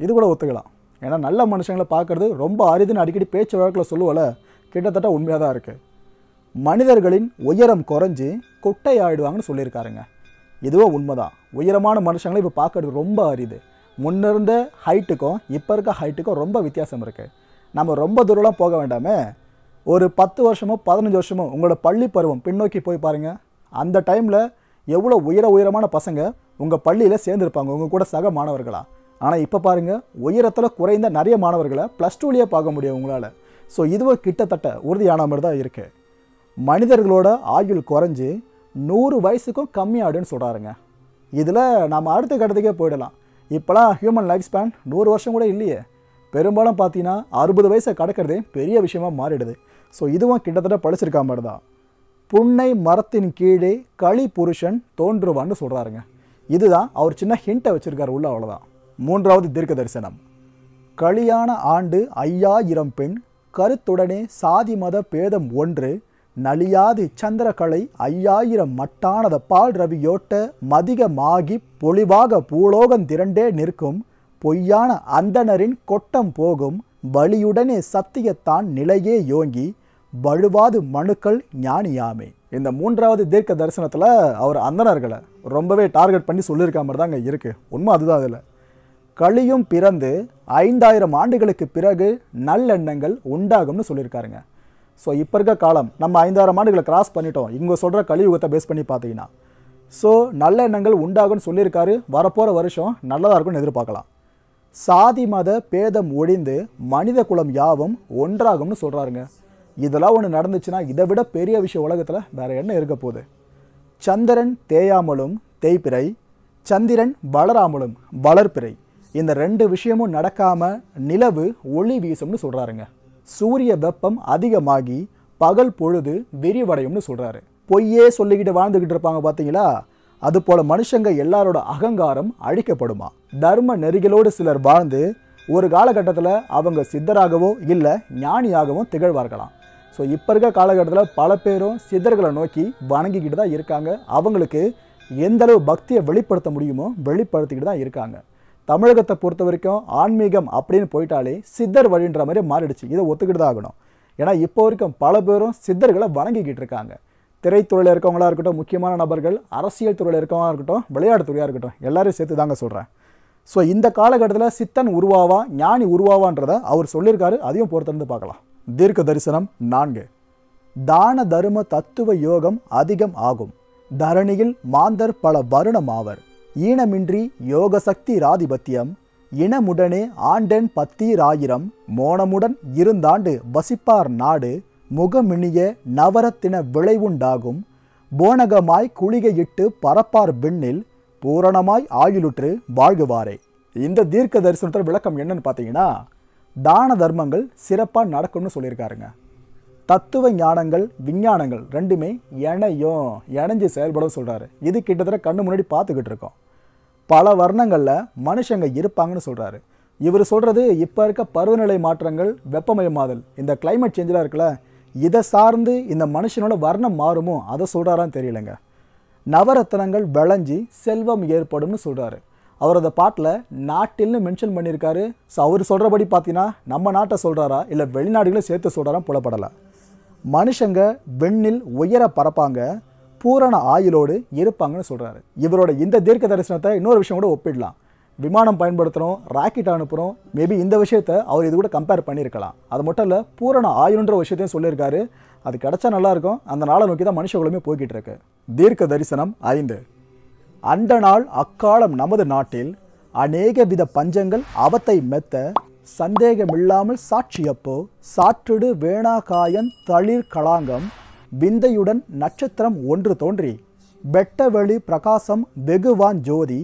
இது கூட ஒத்துக்கலாம் ஏன்னா நல்ல மனுஷங்களை பார்க்குறது ரொம்ப அரிதுன்னு அடிக்கடி பேச்சு வழக்கில் சொல்லுவல கிட்டத்தட்ட உண்மையாக தான் இருக்குது மனிதர்களின் உயரம் குறைஞ்சி கொட்டை ஆயிடுவாங்கன்னு சொல்லியிருக்காருங்க இதுவோ உண்மைதான் உயரமான மனுஷங்களை இப்போ பார்க்குறது ரொம்ப அரிது முன்னிருந்த ஹைட்டுக்கும் இப்போ இருக்க ஹைட்டுக்கும் ரொம்ப வித்தியாசம் இருக்குது நம்ம ரொம்ப தூரம்லாம் போக வேண்டாமே ஒரு பத்து வருஷமோ பதினஞ்சு வருஷமோ உங்களோட பள்ளி பருவம் பின்னோக்கி போய் பாருங்கள் அந்த டைமில் எவ்வளோ உயர உயரமான பசங்க உங்கள் பள்ளியில் சேர்ந்துருப்பாங்க உங்கள் கூட சக மாணவர்களாக ஆனால் இப்போ பாருங்கள் உயரத்தில் குறைந்த நிறைய மாணவர்களை ப்ளஸ் டூலேயே பார்க்க முடியும் உங்களால் ஸோ இதுவும் கிட்டத்தட்ட உறுதியான மாதிரி தான் இருக்குது மனிதர்களோட ஆயுள் குறைஞ்சி நூறு வயசுக்கும் கம்மியாடுன்னு சொல்கிறாருங்க இதில் நாம் அடுத்த கட்டத்துக்கே போயிடலாம் இப்போலாம் ஹியூமன் லைஃப் ஸ்பேன் நூறு வருஷம் கூட இல்லையே பெரும்பாலும் பார்த்தீங்கன்னா அறுபது வயசை கடக்கிறதே பெரிய விஷயமா மாறிடுது ஸோ இதுவும் கிட்டத்தட்ட பழிச்சிருக்கா மாதிரி தான் புன்னை மரத்தின் கீழே களி புருஷன் தோன்றுவான்னு சொல்கிறாருங்க இதுதான் அவர் சின்ன ஹிண்ட்டை வச்சுருக்கார் உள்ள அவ்வளோதான் மூன்றாவது தீர்க்க தரிசனம் களியான ஆண்டு ஐயாயிரம் பெண் கருத்துடனே சாதி மத பேதம் ஒன்று நலியாது சந்திரக்கலை ஐயாயிரம் மட்டானத பால் ரவியோட்ட மதிகமாகி பொலிவாக பூலோகம் திரண்டே நிற்கும் பொய்யான அந்தணரின் கொட்டம் போகும் வழியுடனே சத்தியத்தான் நிலையே யோங்கி வழுவாது மனுக்கள் ஞானியாமே இந்த மூன்றாவது தீர்க்க தரிசனத்தில் அவர் அந்தனர்களை ரொம்பவே டார்கெட் பண்ணி சொல்லியிருக்க மாதிரி தான் அங்கே இருக்குது உண்மை அதுதான் அதில் களியும் பிறந்து ஐந்தாயிரம் ஆண்டுகளுக்கு பிறகு நல்லெண்ணங்கள் உண்டாகும்னு சொல்லியிருக்காருங்க ஸோ இப்போ இருக்க காலம் நம்ம ஐந்தாயிரம் ஆண்டுகளை கிராஸ் பண்ணிட்டோம் இங்கே சொல்கிற கலியுகத்தை பேஸ் பண்ணி பார்த்தீங்கன்னா ஸோ நல்லெண்ணங்கள் உண்டாகும்னு சொல்லியிருக்காரு வரப்போகிற வருஷம் நல்லதாக இருக்கும்னு எதிர்பார்க்கலாம் சாதி மத பேதம் ஒழிந்து மனித குலம் யாவும் ஒன்றாகும்னு சொல்கிறாருங்க இதெல்லாம் ஒன்று நடந்துச்சுன்னா இதை விட பெரிய விஷயம் உலகத்தில் வேறு என்ன இருக்க போகுது சந்திரன் தேயாமலும் தேய்பிரை சந்திரன் வளராமலும் வளர்ப்பிறை இந்த ரெண்டு விஷயமும் நடக்காமல் நிலவு ஒளி வீசும்னு சொல்கிறாருங்க சூரிய வெப்பம் அதிகமாகி பகல் பொழுது விரிவடையும்னு சொல்கிறாரு பொய்யே சொல்லிக்கிட்டு வாழ்ந்துக்கிட்டு இருப்பாங்க பார்த்தீங்களா அதுபோல மனுஷங்க எல்லாரோட அகங்காரம் அழிக்கப்படுமா தர்ம நெறிகளோடு சிலர் வாழ்ந்து ஒரு காலகட்டத்தில் அவங்க சித்தராகவோ இல்லை ஞானியாகவோ திகழ்வார்களாம் ஸோ இப்போ இருக்க காலகட்டத்தில் பல பேரும் சித்தர்களை நோக்கி வணங்கிக்கிட்டு தான் இருக்காங்க அவங்களுக்கு எந்த அளவு பக்தியை வெளிப்படுத்த முடியுமோ வெளிப்படுத்திக்கிட்டு தான் இருக்காங்க தமிழகத்தை பொறுத்த வரைக்கும் ஆன்மீகம் அப்படின்னு போயிட்டாலே சித்தர் வழின்ற மாதிரி மாறிடுச்சு இதை ஒத்துக்கிட்டு தான் ஆகணும் ஏன்னா இப்போ வரைக்கும் பல பேரும் சித்தர்களை வணங்கிக்கிட்டு இருக்காங்க திரைத்துறையில் இருக்கவங்களாக இருக்கட்டும் முக்கியமான நபர்கள் அரசியல் துறையில் இருக்கவங்களாக இருக்கட்டும் விளையாட்டு துறையாக இருக்கட்டும் எல்லாரையும் சேர்த்து தாங்க சொல்கிறேன் ஸோ இந்த காலகட்டத்தில் சித்தன் உருவாவா ஞானி உருவாவான்றதை அவர் சொல்லியிருக்காரு அதையும் பொறுத்திருந்து பார்க்கலாம் தீர்க்க தரிசனம் நான்கு தான தர்ம தத்துவ யோகம் அதிகம் ஆகும் தரணியில் மாந்தர் பல வருணம் ஆவர் ஈனமின்றி யோக சக்தி ராதிபத்தியம் இனமுடனே ஆண்டென் பத்தீராயிரம் மோனமுடன் இருந்தாண்டு வசிப்பார் நாடு முகமினிய நவரத்தின விளைவுண்டாகும் போனகமாய் குளிகையிட்டு பரப்பார் விண்ணில் பூரணமாய் ஆயுளுற்று வாழ்குவாரே இந்த தீர்க்க தரிசனத்தில் விளக்கம் என்னன்னு பார்த்தீங்கன்னா தான தர்மங்கள் சிறப்பாக நடக்கும்னு சொல்லியிருக்காருங்க தத்துவ ஞானங்கள் விஞ்ஞானங்கள் ரெண்டுமே இணையும் இணைஞ்சு செயல்படும் சொல்கிறாரு இது கிட்டத்தட்ட கண்ணு முன்னாடி பார்த்துக்கிட்டு இருக்கோம் பல வர்ணங்களில் மனுஷங்க இருப்பாங்கன்னு சொல்கிறாரு இவர் சொல்கிறது இப்போ இருக்க பருவநிலை மாற்றங்கள் வெப்பமயமாதல் இந்த கிளைமேட் சேஞ்செலாம் இருக்குல்ல இதை சார்ந்து இந்த மனுஷனோட வர்ணம் மாறுமோ அதை சொல்கிறாரான்னு தெரியலங்க நவரத்தனங்கள் விளைஞ்சி செல்வம் ஏற்படும்னு சொல்கிறாரு அவர் அந்த பாட்டில் நாட்டில்னு மென்ஷன் பண்ணியிருக்காரு ஸோ அவர் சொல்கிறபடி பார்த்தீங்கன்னா நம்ம நாட்டை சொல்கிறாரா இல்லை வெளிநாடுகளும் சேர்த்து சொல்கிறாரா புலப்படலை மனுஷங்க வெண்ணில் உயர பறப்பாங்க பூரண ஆயுளோடு இருப்பாங்கன்னு சொல்கிறாரு இவரோட இந்த தீர்க்க தரிசனத்தை இன்னொரு விஷயம் கூட ஒப்பிடலாம் விமானம் பயன்படுத்துகிறோம் ராக்கெட் அனுப்புகிறோம் மேபி இந்த விஷயத்த அவர் இது கூட கம்பேர் பண்ணியிருக்கலாம் அது மட்டும் இல்லை பூரண ஆயுன்ற விஷயத்தையும் சொல்லியிருக்காரு அது கிடச்சா நல்லாயிருக்கும் அந்த நாளை நோக்கி தான் மனுஷகுலமே போய்கிட்டு இருக்கு தீர்க்க தரிசனம் ஐந்து அண்ட நாள் அக்காலம் நமது நாட்டில் அநேக வித பஞ்சங்கள் அவத்தை மெத்த சந்தேகமில்லாமல் சாட்சியப்போ சாற்றிடு வேணாகாயன் தளிர் கலாங்கம் விந்தையுடன் நட்சத்திரம் ஒன்று தோன்றி வெட்டவெளி பிரகாசம் வெகுவான் ஜோதி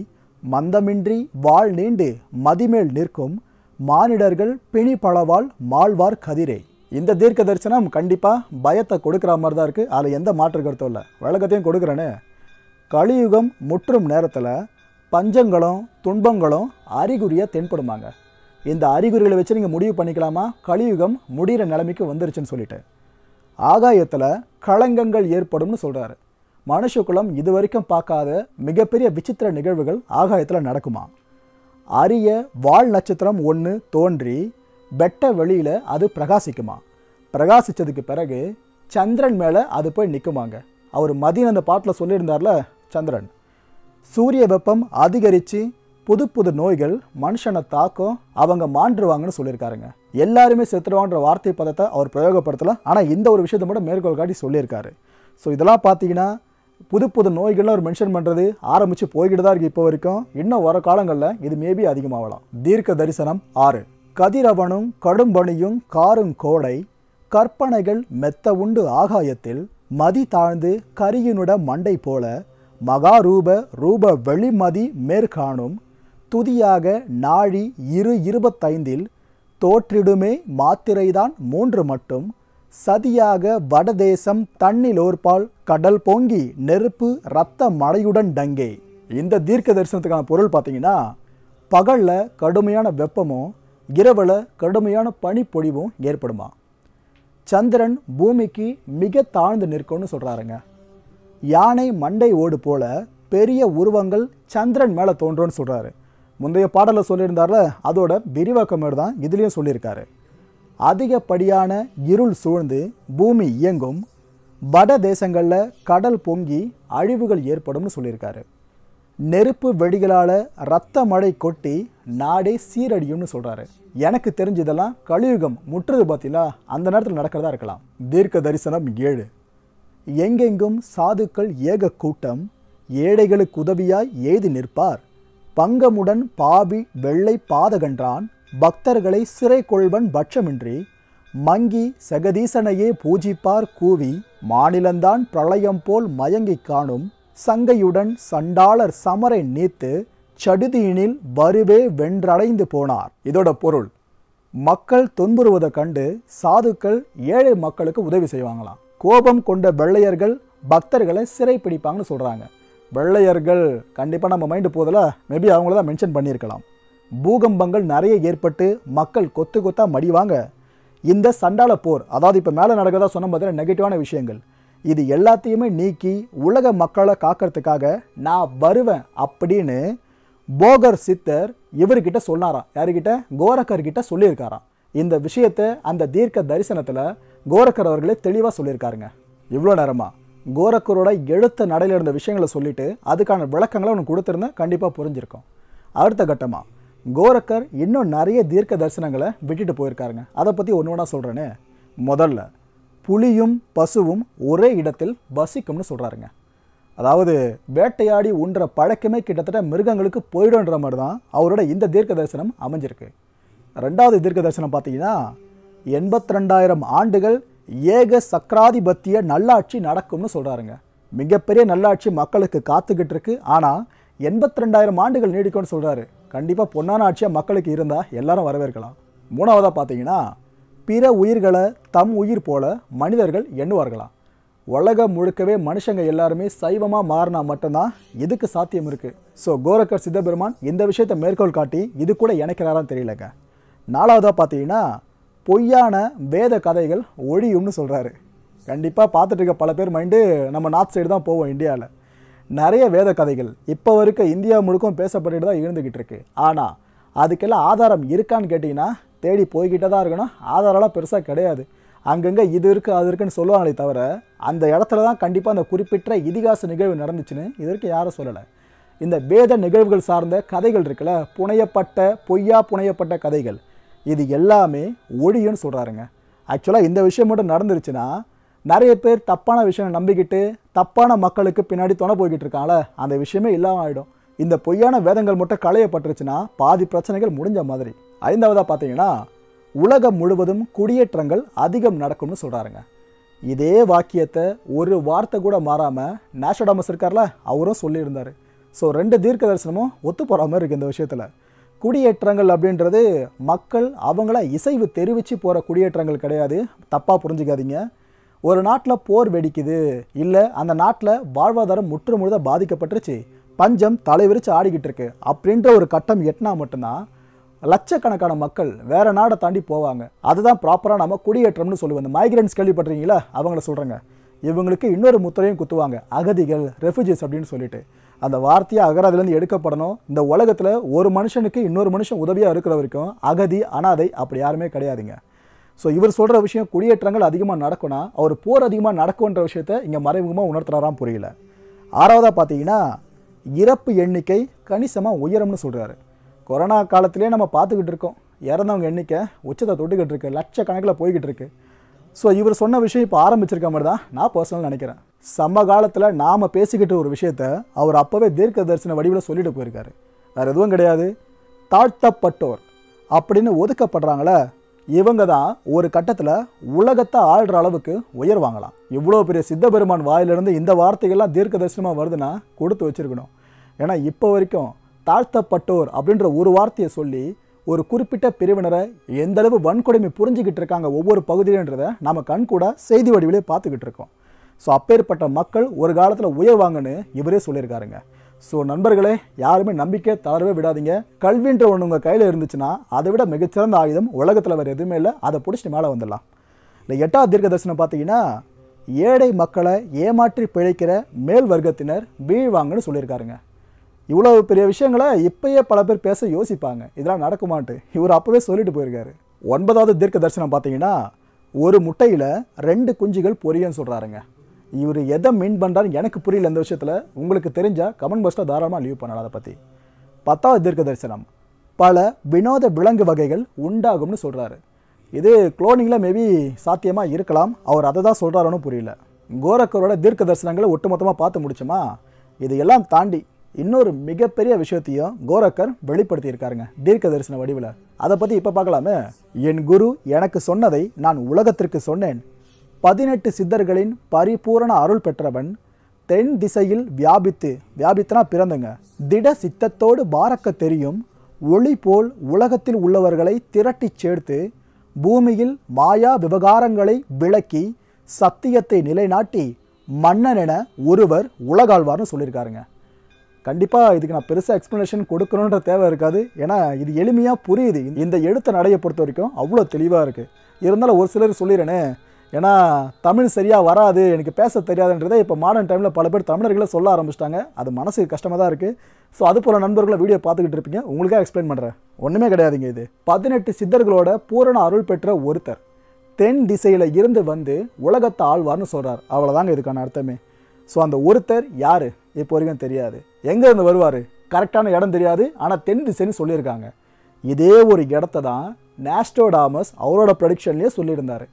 மந்தமின்றி வாழ் நீண்டு மதிமேல் நிற்கும் மானிடர்கள் பிணி பழவால் மாழ்வார் கதிரே இந்த தீர்க்க தரிசனம் கண்டிப்பாக பயத்தை கொடுக்குற மாதிரி தான் இருக்குது அதில் எந்த மாற்று கருத்தும் இல்லை வழக்கத்தையும் கொடுக்குறேன்னு கலியுகம் முற்றும் நேரத்தில் பஞ்சங்களும் துன்பங்களும் அறிகுறியாக தென்படுமாங்க இந்த அறிகுறிகளை வச்சு நீங்கள் முடிவு பண்ணிக்கலாமா கலியுகம் முடிகிற நிலைமைக்கு வந்துருச்சுன்னு சொல்லிட்டு ஆகாயத்தில் களங்கங்கள் ஏற்படும்னு சொல்கிறாரு மனுஷகுலம் இதுவரைக்கும் பார்க்காத மிகப்பெரிய விசித்திர நிகழ்வுகள் ஆகாயத்தில் நடக்குமா அரிய வால் நட்சத்திரம் ஒன்று தோன்றி வெட்ட வெளியில் அது பிரகாசிக்குமா பிரகாசித்ததுக்கு பிறகு சந்திரன் மேலே அது போய் நிற்குமாங்க அவர் மதியம் அந்த பாட்டில் சொல்லியிருந்தார்ல சந்திரன் சூரிய வெப்பம் அதிகரித்து புது புது நோய்கள் மனுஷனை தாக்கம் அவங்க மாண்டுருவாங்கன்னு சொல்லியிருக்காருங்க எல்லாருமே செத்துருவாங்கிற வார்த்தை பதத்தை அவர் பிரயோகப்படுத்தலாம் ஆனால் இந்த ஒரு விஷயத்தை மட்டும் மேற்கோள் காட்டி சொல்லியிருக்காரு ஸோ இதெல்லாம் பார்த்தீங்கன்னா புது புது நோய்கள்லாம் ஒரு மென்ஷன் பண்ணுறது ஆரம்பித்து போய்கிட்டு தான் இருக்குது இப்போ வரைக்கும் இன்னும் வர காலங்களில் இது மேபி அதிகமாகலாம் தீர்க்க தரிசனம் ஆறு கதிரவனும் கடும்பனியும் காரும் கோடை கற்பனைகள் மெத்த உண்டு ஆகாயத்தில் மதி தாழ்ந்து கரியினுட மண்டை போல மகாரூப ரூப வெளிமதி மேற்காணும் துதியாக நாழி இரு இருபத்தைந்தில் தோற்றிடுமே மாத்திரைதான் மூன்று மட்டும் சதியாக வடதேசம் ஓர்பால் கடல் பொங்கி நெருப்பு ரத்த மழையுடன் டங்கே இந்த தீர்க்க தரிசனத்துக்கான பொருள் பார்த்தீங்கன்னா பகலில் கடுமையான வெப்பமும் இரவில் கடுமையான பனிப்பொழிவும் ஏற்படுமா சந்திரன் பூமிக்கு மிக தாழ்ந்து நிற்கும்னு சொல்கிறாருங்க யானை மண்டை ஓடு போல பெரிய உருவங்கள் சந்திரன் மேலே தோன்றும்னு சொல்கிறாரு முந்தைய பாடலில் சொல்லியிருந்தார்ல அதோட விரிவாக்கம் தான் இதுலேயும் சொல்லியிருக்காரு அதிகப்படியான இருள் சூழ்ந்து பூமி இயங்கும் வட தேசங்களில் கடல் பொங்கி அழிவுகள் ஏற்படும்னு சொல்லியிருக்காரு நெருப்பு வெடிகளால் ரத்த மழை கொட்டி நாடே சீரடியும்னு சொல்கிறாரு எனக்கு தெரிஞ்சதெல்லாம் கலியுகம் முற்றுது பார்த்தீங்களா அந்த நேரத்தில் நடக்கிறதா இருக்கலாம் தீர்க்க தரிசனம் ஏழு எங்கெங்கும் சாதுக்கள் ஏக கூட்டம் ஏழைகளுக்கு உதவியாய் ஏது நிற்பார் பங்கமுடன் பாவி வெள்ளை பாதகன்றான் பக்தர்களை சிறை கொள்வன் பட்சமின்றி மங்கி சகதீசனையே பூஜிப்பார் கூவி மாநிலந்தான் பிரளயம் போல் மயங்கிக் காணும் சங்கையுடன் சண்டாளர் சமரை நீத்து சடுதியினில் வருவே வென்றடைந்து போனார் இதோட பொருள் மக்கள் துன்புறுவதை கண்டு சாதுக்கள் ஏழை மக்களுக்கு உதவி செய்வாங்களாம் கோபம் கொண்ட வெள்ளையர்கள் பக்தர்களை சிறை பிடிப்பாங்கன்னு சொல்கிறாங்க வெள்ளையர்கள் கண்டிப்பாக நம்ம மைண்டு போதில் மேபி அவங்கள தான் மென்ஷன் பண்ணியிருக்கலாம் பூகம்பங்கள் நிறைய ஏற்பட்டு மக்கள் கொத்து கொத்தாக மடிவாங்க இந்த சண்டால போர் அதாவது இப்போ மேலே நடக்கிறதா சொன்ன பார்த்தீங்கன்னா நெகட்டிவான விஷயங்கள் இது எல்லாத்தையுமே நீக்கி உலக மக்களை காக்கிறதுக்காக நான் வருவேன் அப்படின்னு போகர் சித்தர் இவர்கிட்ட சொன்னாராம் யாருக்கிட்ட கோரக்கர்கிட்ட சொல்லியிருக்காராம் இந்த விஷயத்தை அந்த தீர்க்க தரிசனத்தில் கோரக்கர் அவர்களே தெளிவாக சொல்லியிருக்காருங்க இவ்வளோ நேரமாக கோரக்கரோட எழுத்த நடையில் இருந்த விஷயங்களை சொல்லிவிட்டு அதுக்கான விளக்கங்களை அவனுக்கு கொடுத்துருந்தேன் கண்டிப்பாக புரிஞ்சிருக்கோம் அடுத்த கட்டமாக கோரக்கர் இன்னும் நிறைய தீர்க்க தரிசனங்களை விட்டுட்டு போயிருக்காருங்க அதை பற்றி ஒன்று ஒன்றா சொல்கிறேன்னு முதல்ல புலியும் பசுவும் ஒரே இடத்தில் வசிக்கும்னு சொல்கிறாருங்க அதாவது வேட்டையாடி உண்ற பழக்கமே கிட்டத்தட்ட மிருகங்களுக்கு போயிடுன்ற மாதிரி தான் அவரோட இந்த தீர்க்க தரிசனம் அமைஞ்சிருக்கு ரெண்டாவது தீர்க்க தரிசனம் பார்த்தீங்கன்னா எண்பத்தி ரெண்டாயிரம் ஆண்டுகள் ஏக சக்கராதிபத்திய நல்லாட்சி நடக்கும்னு சொல்கிறாருங்க மிகப்பெரிய நல்லாட்சி மக்களுக்கு காத்துக்கிட்டு இருக்கு ஆனால் எண்பத்தி ரெண்டாயிரம் ஆண்டுகள் நீடிக்கும்னு சொல்கிறாரு கண்டிப்பாக பொன்னான ஆட்சியாக மக்களுக்கு இருந்தால் எல்லாரும் வரவேற்கலாம் மூணாவதாக பார்த்தீங்கன்னா பிற உயிர்களை தம் உயிர் போல மனிதர்கள் எண்ணுவார்களாம் உலகம் முழுக்கவே மனுஷங்க எல்லாருமே சைவமாக மாறினா மட்டும்தான் இதுக்கு சாத்தியம் இருக்குது ஸோ கோரக்கர் சித்தபெருமான் இந்த விஷயத்தை மேற்கோள் காட்டி இது கூட இணைக்கிறாரான்னு தெரியலங்க நாலாவதாக பார்த்தீங்கன்னா பொய்யான வேத கதைகள் ஒழியும்னு சொல்கிறாரு கண்டிப்பாக பார்த்துட்டு இருக்க பல பேர் மைண்டு நம்ம நார்த் சைடு தான் போவோம் இந்தியாவில் நிறைய வேத கதைகள் இப்போ வரைக்கும் இந்தியா முழுக்கும் பேசப்பட்டுட்டு தான் இருந்துக்கிட்டு இருக்கு ஆனால் அதுக்கெல்லாம் ஆதாரம் இருக்கான்னு கேட்டிங்கன்னா தேடி போய்கிட்டே தான் இருக்கணும் ஆதாரம்லாம் பெருசாக கிடையாது அங்கங்கே இது இருக்குது அது இருக்குன்னு சொல்லுவாங்களே தவிர அந்த இடத்துல தான் கண்டிப்பாக அந்த குறிப்பிட்ட இதிகாச நிகழ்வு நடந்துச்சுன்னு இதற்கு யாரும் சொல்லலை இந்த வேத நிகழ்வுகள் சார்ந்த கதைகள் இருக்குல்ல புனையப்பட்ட பொய்யா புனையப்பட்ட கதைகள் இது எல்லாமே ஒழியன்னு சொல்கிறாருங்க ஆக்சுவலாக இந்த விஷயம் மட்டும் நடந்துருச்சுன்னா நிறைய பேர் தப்பான விஷயம் நம்பிக்கிட்டு தப்பான மக்களுக்கு பின்னாடி துணை போய்கிட்டு இருக்காங்கள அந்த விஷயமே இல்லாமல் ஆகிடும் இந்த பொய்யான வேதங்கள் மட்டும் களையப்பட்டுருச்சுன்னா பாதி பிரச்சனைகள் முடிஞ்ச மாதிரி ஐந்தாவதாக பார்த்தீங்கன்னா உலகம் முழுவதும் குடியேற்றங்கள் அதிகம் நடக்கும்னு சொல்கிறாருங்க இதே வாக்கியத்தை ஒரு வார்த்தை கூட மாறாமல் நேஷடாமஸ் இருக்கார்ல அவரும் சொல்லியிருந்தார் ஸோ ரெண்டு தீர்க்க தரிசனமும் ஒத்து போகிற மாதிரி இருக்குது இந்த விஷயத்தில் குடியேற்றங்கள் அப்படின்றது மக்கள் அவங்கள இசைவு தெரிவித்து போகிற குடியேற்றங்கள் கிடையாது தப்பாக புரிஞ்சுக்காதீங்க ஒரு நாட்டில் போர் வெடிக்குது இல்லை அந்த நாட்டில் வாழ்வாதாரம் முற்று முழுத பாதிக்கப்பட்டுருச்சு பஞ்சம் தலைவிரிச்சு ஆடிக்கிட்டு இருக்கு அப்படின்ற ஒரு கட்டம் எட்டினா மட்டும்தான் லட்சக்கணக்கான மக்கள் வேறு நாடை தாண்டி போவாங்க அதுதான் ப்ராப்பராக நம்ம குடியேற்றம்னு சொல்லுவோம் இந்த மைக்ரன்ஸ் கேள்விப்பட்டீங்களா அவங்கள சொல்கிறேங்க இவங்களுக்கு இன்னொரு முத்திரையும் குத்துவாங்க அகதிகள் ரெஃப்யூஜிஸ் அப்படின்னு சொல்லிட்டு அந்த வார்த்தையை அகராதிலேருந்து எடுக்கப்படணும் இந்த உலகத்தில் ஒரு மனுஷனுக்கு இன்னொரு மனுஷன் உதவியாக இருக்கிற வரைக்கும் அகதி அனாதை அப்படி யாருமே கிடையாதுங்க ஸோ இவர் சொல்கிற விஷயம் குடியேற்றங்கள் அதிகமாக நடக்கணும் அவர் போர் அதிகமாக நடக்கும்ன்ற விஷயத்த இங்கே மறைமுகமாக உணர்த்துறாராம் புரியல ஆறாவதாக பார்த்தீங்கன்னா இறப்பு எண்ணிக்கை கணிசமாக உயரம்னு சொல்கிறாரு கொரோனா காலத்திலே நம்ம பார்த்துக்கிட்டு இருக்கோம் இறந்தவங்க எண்ணிக்கை உச்சத்தை தொட்டுக்கிட்டு இருக்கு லட்சக்கணக்கில் போய்கிட்டு இருக்கு ஸோ இவர் சொன்ன விஷயம் இப்போ ஆரம்பிச்சிருக்க மாதிரி தான் நான் பர்சனல் நினைக்கிறேன் சம காலத்தில் நாம் பேசிக்கிட்டு ஒரு விஷயத்த அவர் அப்போவே தீர்க்க தரிசன வடிவில் சொல்லிட்டு போயிருக்காரு வேறு எதுவும் கிடையாது தாழ்த்தப்பட்டோர் அப்படின்னு ஒதுக்கப்படுறாங்களே இவங்க தான் ஒரு கட்டத்தில் உலகத்தை ஆள்ற அளவுக்கு உயர் வாங்கலாம் இவ்வளோ பெரிய சித்த பெருமான் வாயிலிருந்து இந்த வார்த்தைகள்லாம் தீர்க்க தரிசனமாக வருதுன்னா கொடுத்து வச்சுருக்கணும் ஏன்னா இப்போ வரைக்கும் தாழ்த்தப்பட்டோர் அப்படின்ற ஒரு வார்த்தையை சொல்லி ஒரு குறிப்பிட்ட பிரிவினரை எந்தளவு வன்கொடுமை புரிஞ்சுக்கிட்டு இருக்காங்க ஒவ்வொரு பகுதியிலன்றதை நம்ம கண் கூட செய்தி வடிவிலே பார்த்துக்கிட்டு இருக்கோம் ஸோ அப்பேற்பட்ட மக்கள் ஒரு காலத்தில் உயர்வாங்கன்னு இவரே சொல்லியிருக்காருங்க ஸோ நண்பர்களே யாருமே நம்பிக்கை தளரவே விடாதீங்க கல்வின்ற ஒன்று உங்கள் கையில் இருந்துச்சுன்னா அதை விட மிகச்சிறந்த ஆயுதம் உலகத்தில் வேறு எதுவுமே இல்லை அதை பிடிச்சிட்டு மேலே வந்துடலாம் இந்த எட்டாவது தீர்க்க தரிசனம் பார்த்தீங்கன்னா ஏழை மக்களை ஏமாற்றி பிழைக்கிற மேல் வர்க்கத்தினர் வீழ்வாங்கன்னு சொல்லியிருக்காருங்க இவ்வளோ பெரிய விஷயங்களை இப்பயே பல பேர் பேச யோசிப்பாங்க இதெல்லாம் நடக்குமான்ட்டு இவர் அப்போவே சொல்லிட்டு போயிருக்காரு ஒன்பதாவது தீர்க்க தரிசனம் பார்த்தீங்கன்னா ஒரு முட்டையில் ரெண்டு குஞ்சுகள் பொரியன்னு சொல்கிறாருங்க இவர் எதை மீன் பண்ணுறாரு எனக்கு புரியல இந்த விஷயத்தில் உங்களுக்கு தெரிஞ்சால் கமெண்ட் பாக்ஸில் தாராளமாக லீவ் பண்ணலாம் அதை பற்றி பத்தாவது தீர்க்க தரிசனம் பல வினோத விலங்கு வகைகள் உண்டாகும்னு சொல்கிறாரு இது குளோனிங்கில் மேபி சாத்தியமாக இருக்கலாம் அவர் அதை தான் சொல்கிறாரோன்னு புரியல கோரக்கரோட தீர்க்க தரிசனங்களை ஒட்டுமொத்தமாக பார்த்து முடிச்சோமா இது எல்லாம் தாண்டி இன்னொரு மிகப்பெரிய விஷயத்தையும் கோரக்கர் வெளிப்படுத்தியிருக்காருங்க தீர்க்க தரிசன வடிவில் அதை பற்றி இப்போ பார்க்கலாமே என் குரு எனக்கு சொன்னதை நான் உலகத்திற்கு சொன்னேன் பதினெட்டு சித்தர்களின் பரிபூரண அருள் பெற்றவன் தென் திசையில் வியாபித்து வியாபித்தனா பிறந்தங்க திட சித்தத்தோடு பாரக்க தெரியும் ஒளி போல் உலகத்தில் உள்ளவர்களை திரட்டிச் சேர்த்து பூமியில் மாயா விவகாரங்களை விளக்கி சத்தியத்தை நிலைநாட்டி மன்னன் என ஒருவர் உலகாழ்வார்னு சொல்லியிருக்காருங்க கண்டிப்பாக இதுக்கு நான் பெருசாக எக்ஸ்ப்ளனேஷன் கொடுக்கணுன்ற தேவை இருக்காது ஏன்னா இது எளிமையாக புரியுது இந்த எழுத்த நடையை பொறுத்த வரைக்கும் அவ்வளோ தெளிவாக இருக்குது இருந்தாலும் ஒரு சிலர் சொல்லிடுறேனே ஏன்னா தமிழ் சரியாக வராது எனக்கு பேச தெரியாதுன்றதை இப்போ மாடர்ன் டைமில் பல பேர் தமிழர்களை சொல்ல ஆரம்பிச்சிட்டாங்க அது மனசுக்கு கஷ்டமாக தான் இருக்குது ஸோ அது போல் நண்பர்களை வீடியோ பார்த்துக்கிட்டு இருப்பீங்க உங்களுக்காக எக்ஸ்பிளைன் பண்ணுறேன் ஒன்றுமே கிடையாதுங்க இது பதினெட்டு சித்தர்களோட பூரண அருள் பெற்ற ஒருத்தர் தென் திசையில் இருந்து வந்து உலகத்தை ஆழ்வார்னு சொல்கிறார் அவ்வளோதாங்க இதுக்கான அர்த்தமே ஸோ அந்த ஒருத்தர் யார் இப்போ வரைக்கும் தெரியாது எங்கேருந்து வருவார் கரெக்டான இடம் தெரியாது ஆனால் தென் திசைன்னு சொல்லியிருக்காங்க இதே ஒரு இடத்த தான் நேஸ்டோடாமஸ் அவரோட ப்ரொடிக்ஷன்லேயே சொல்லியிருந்தார்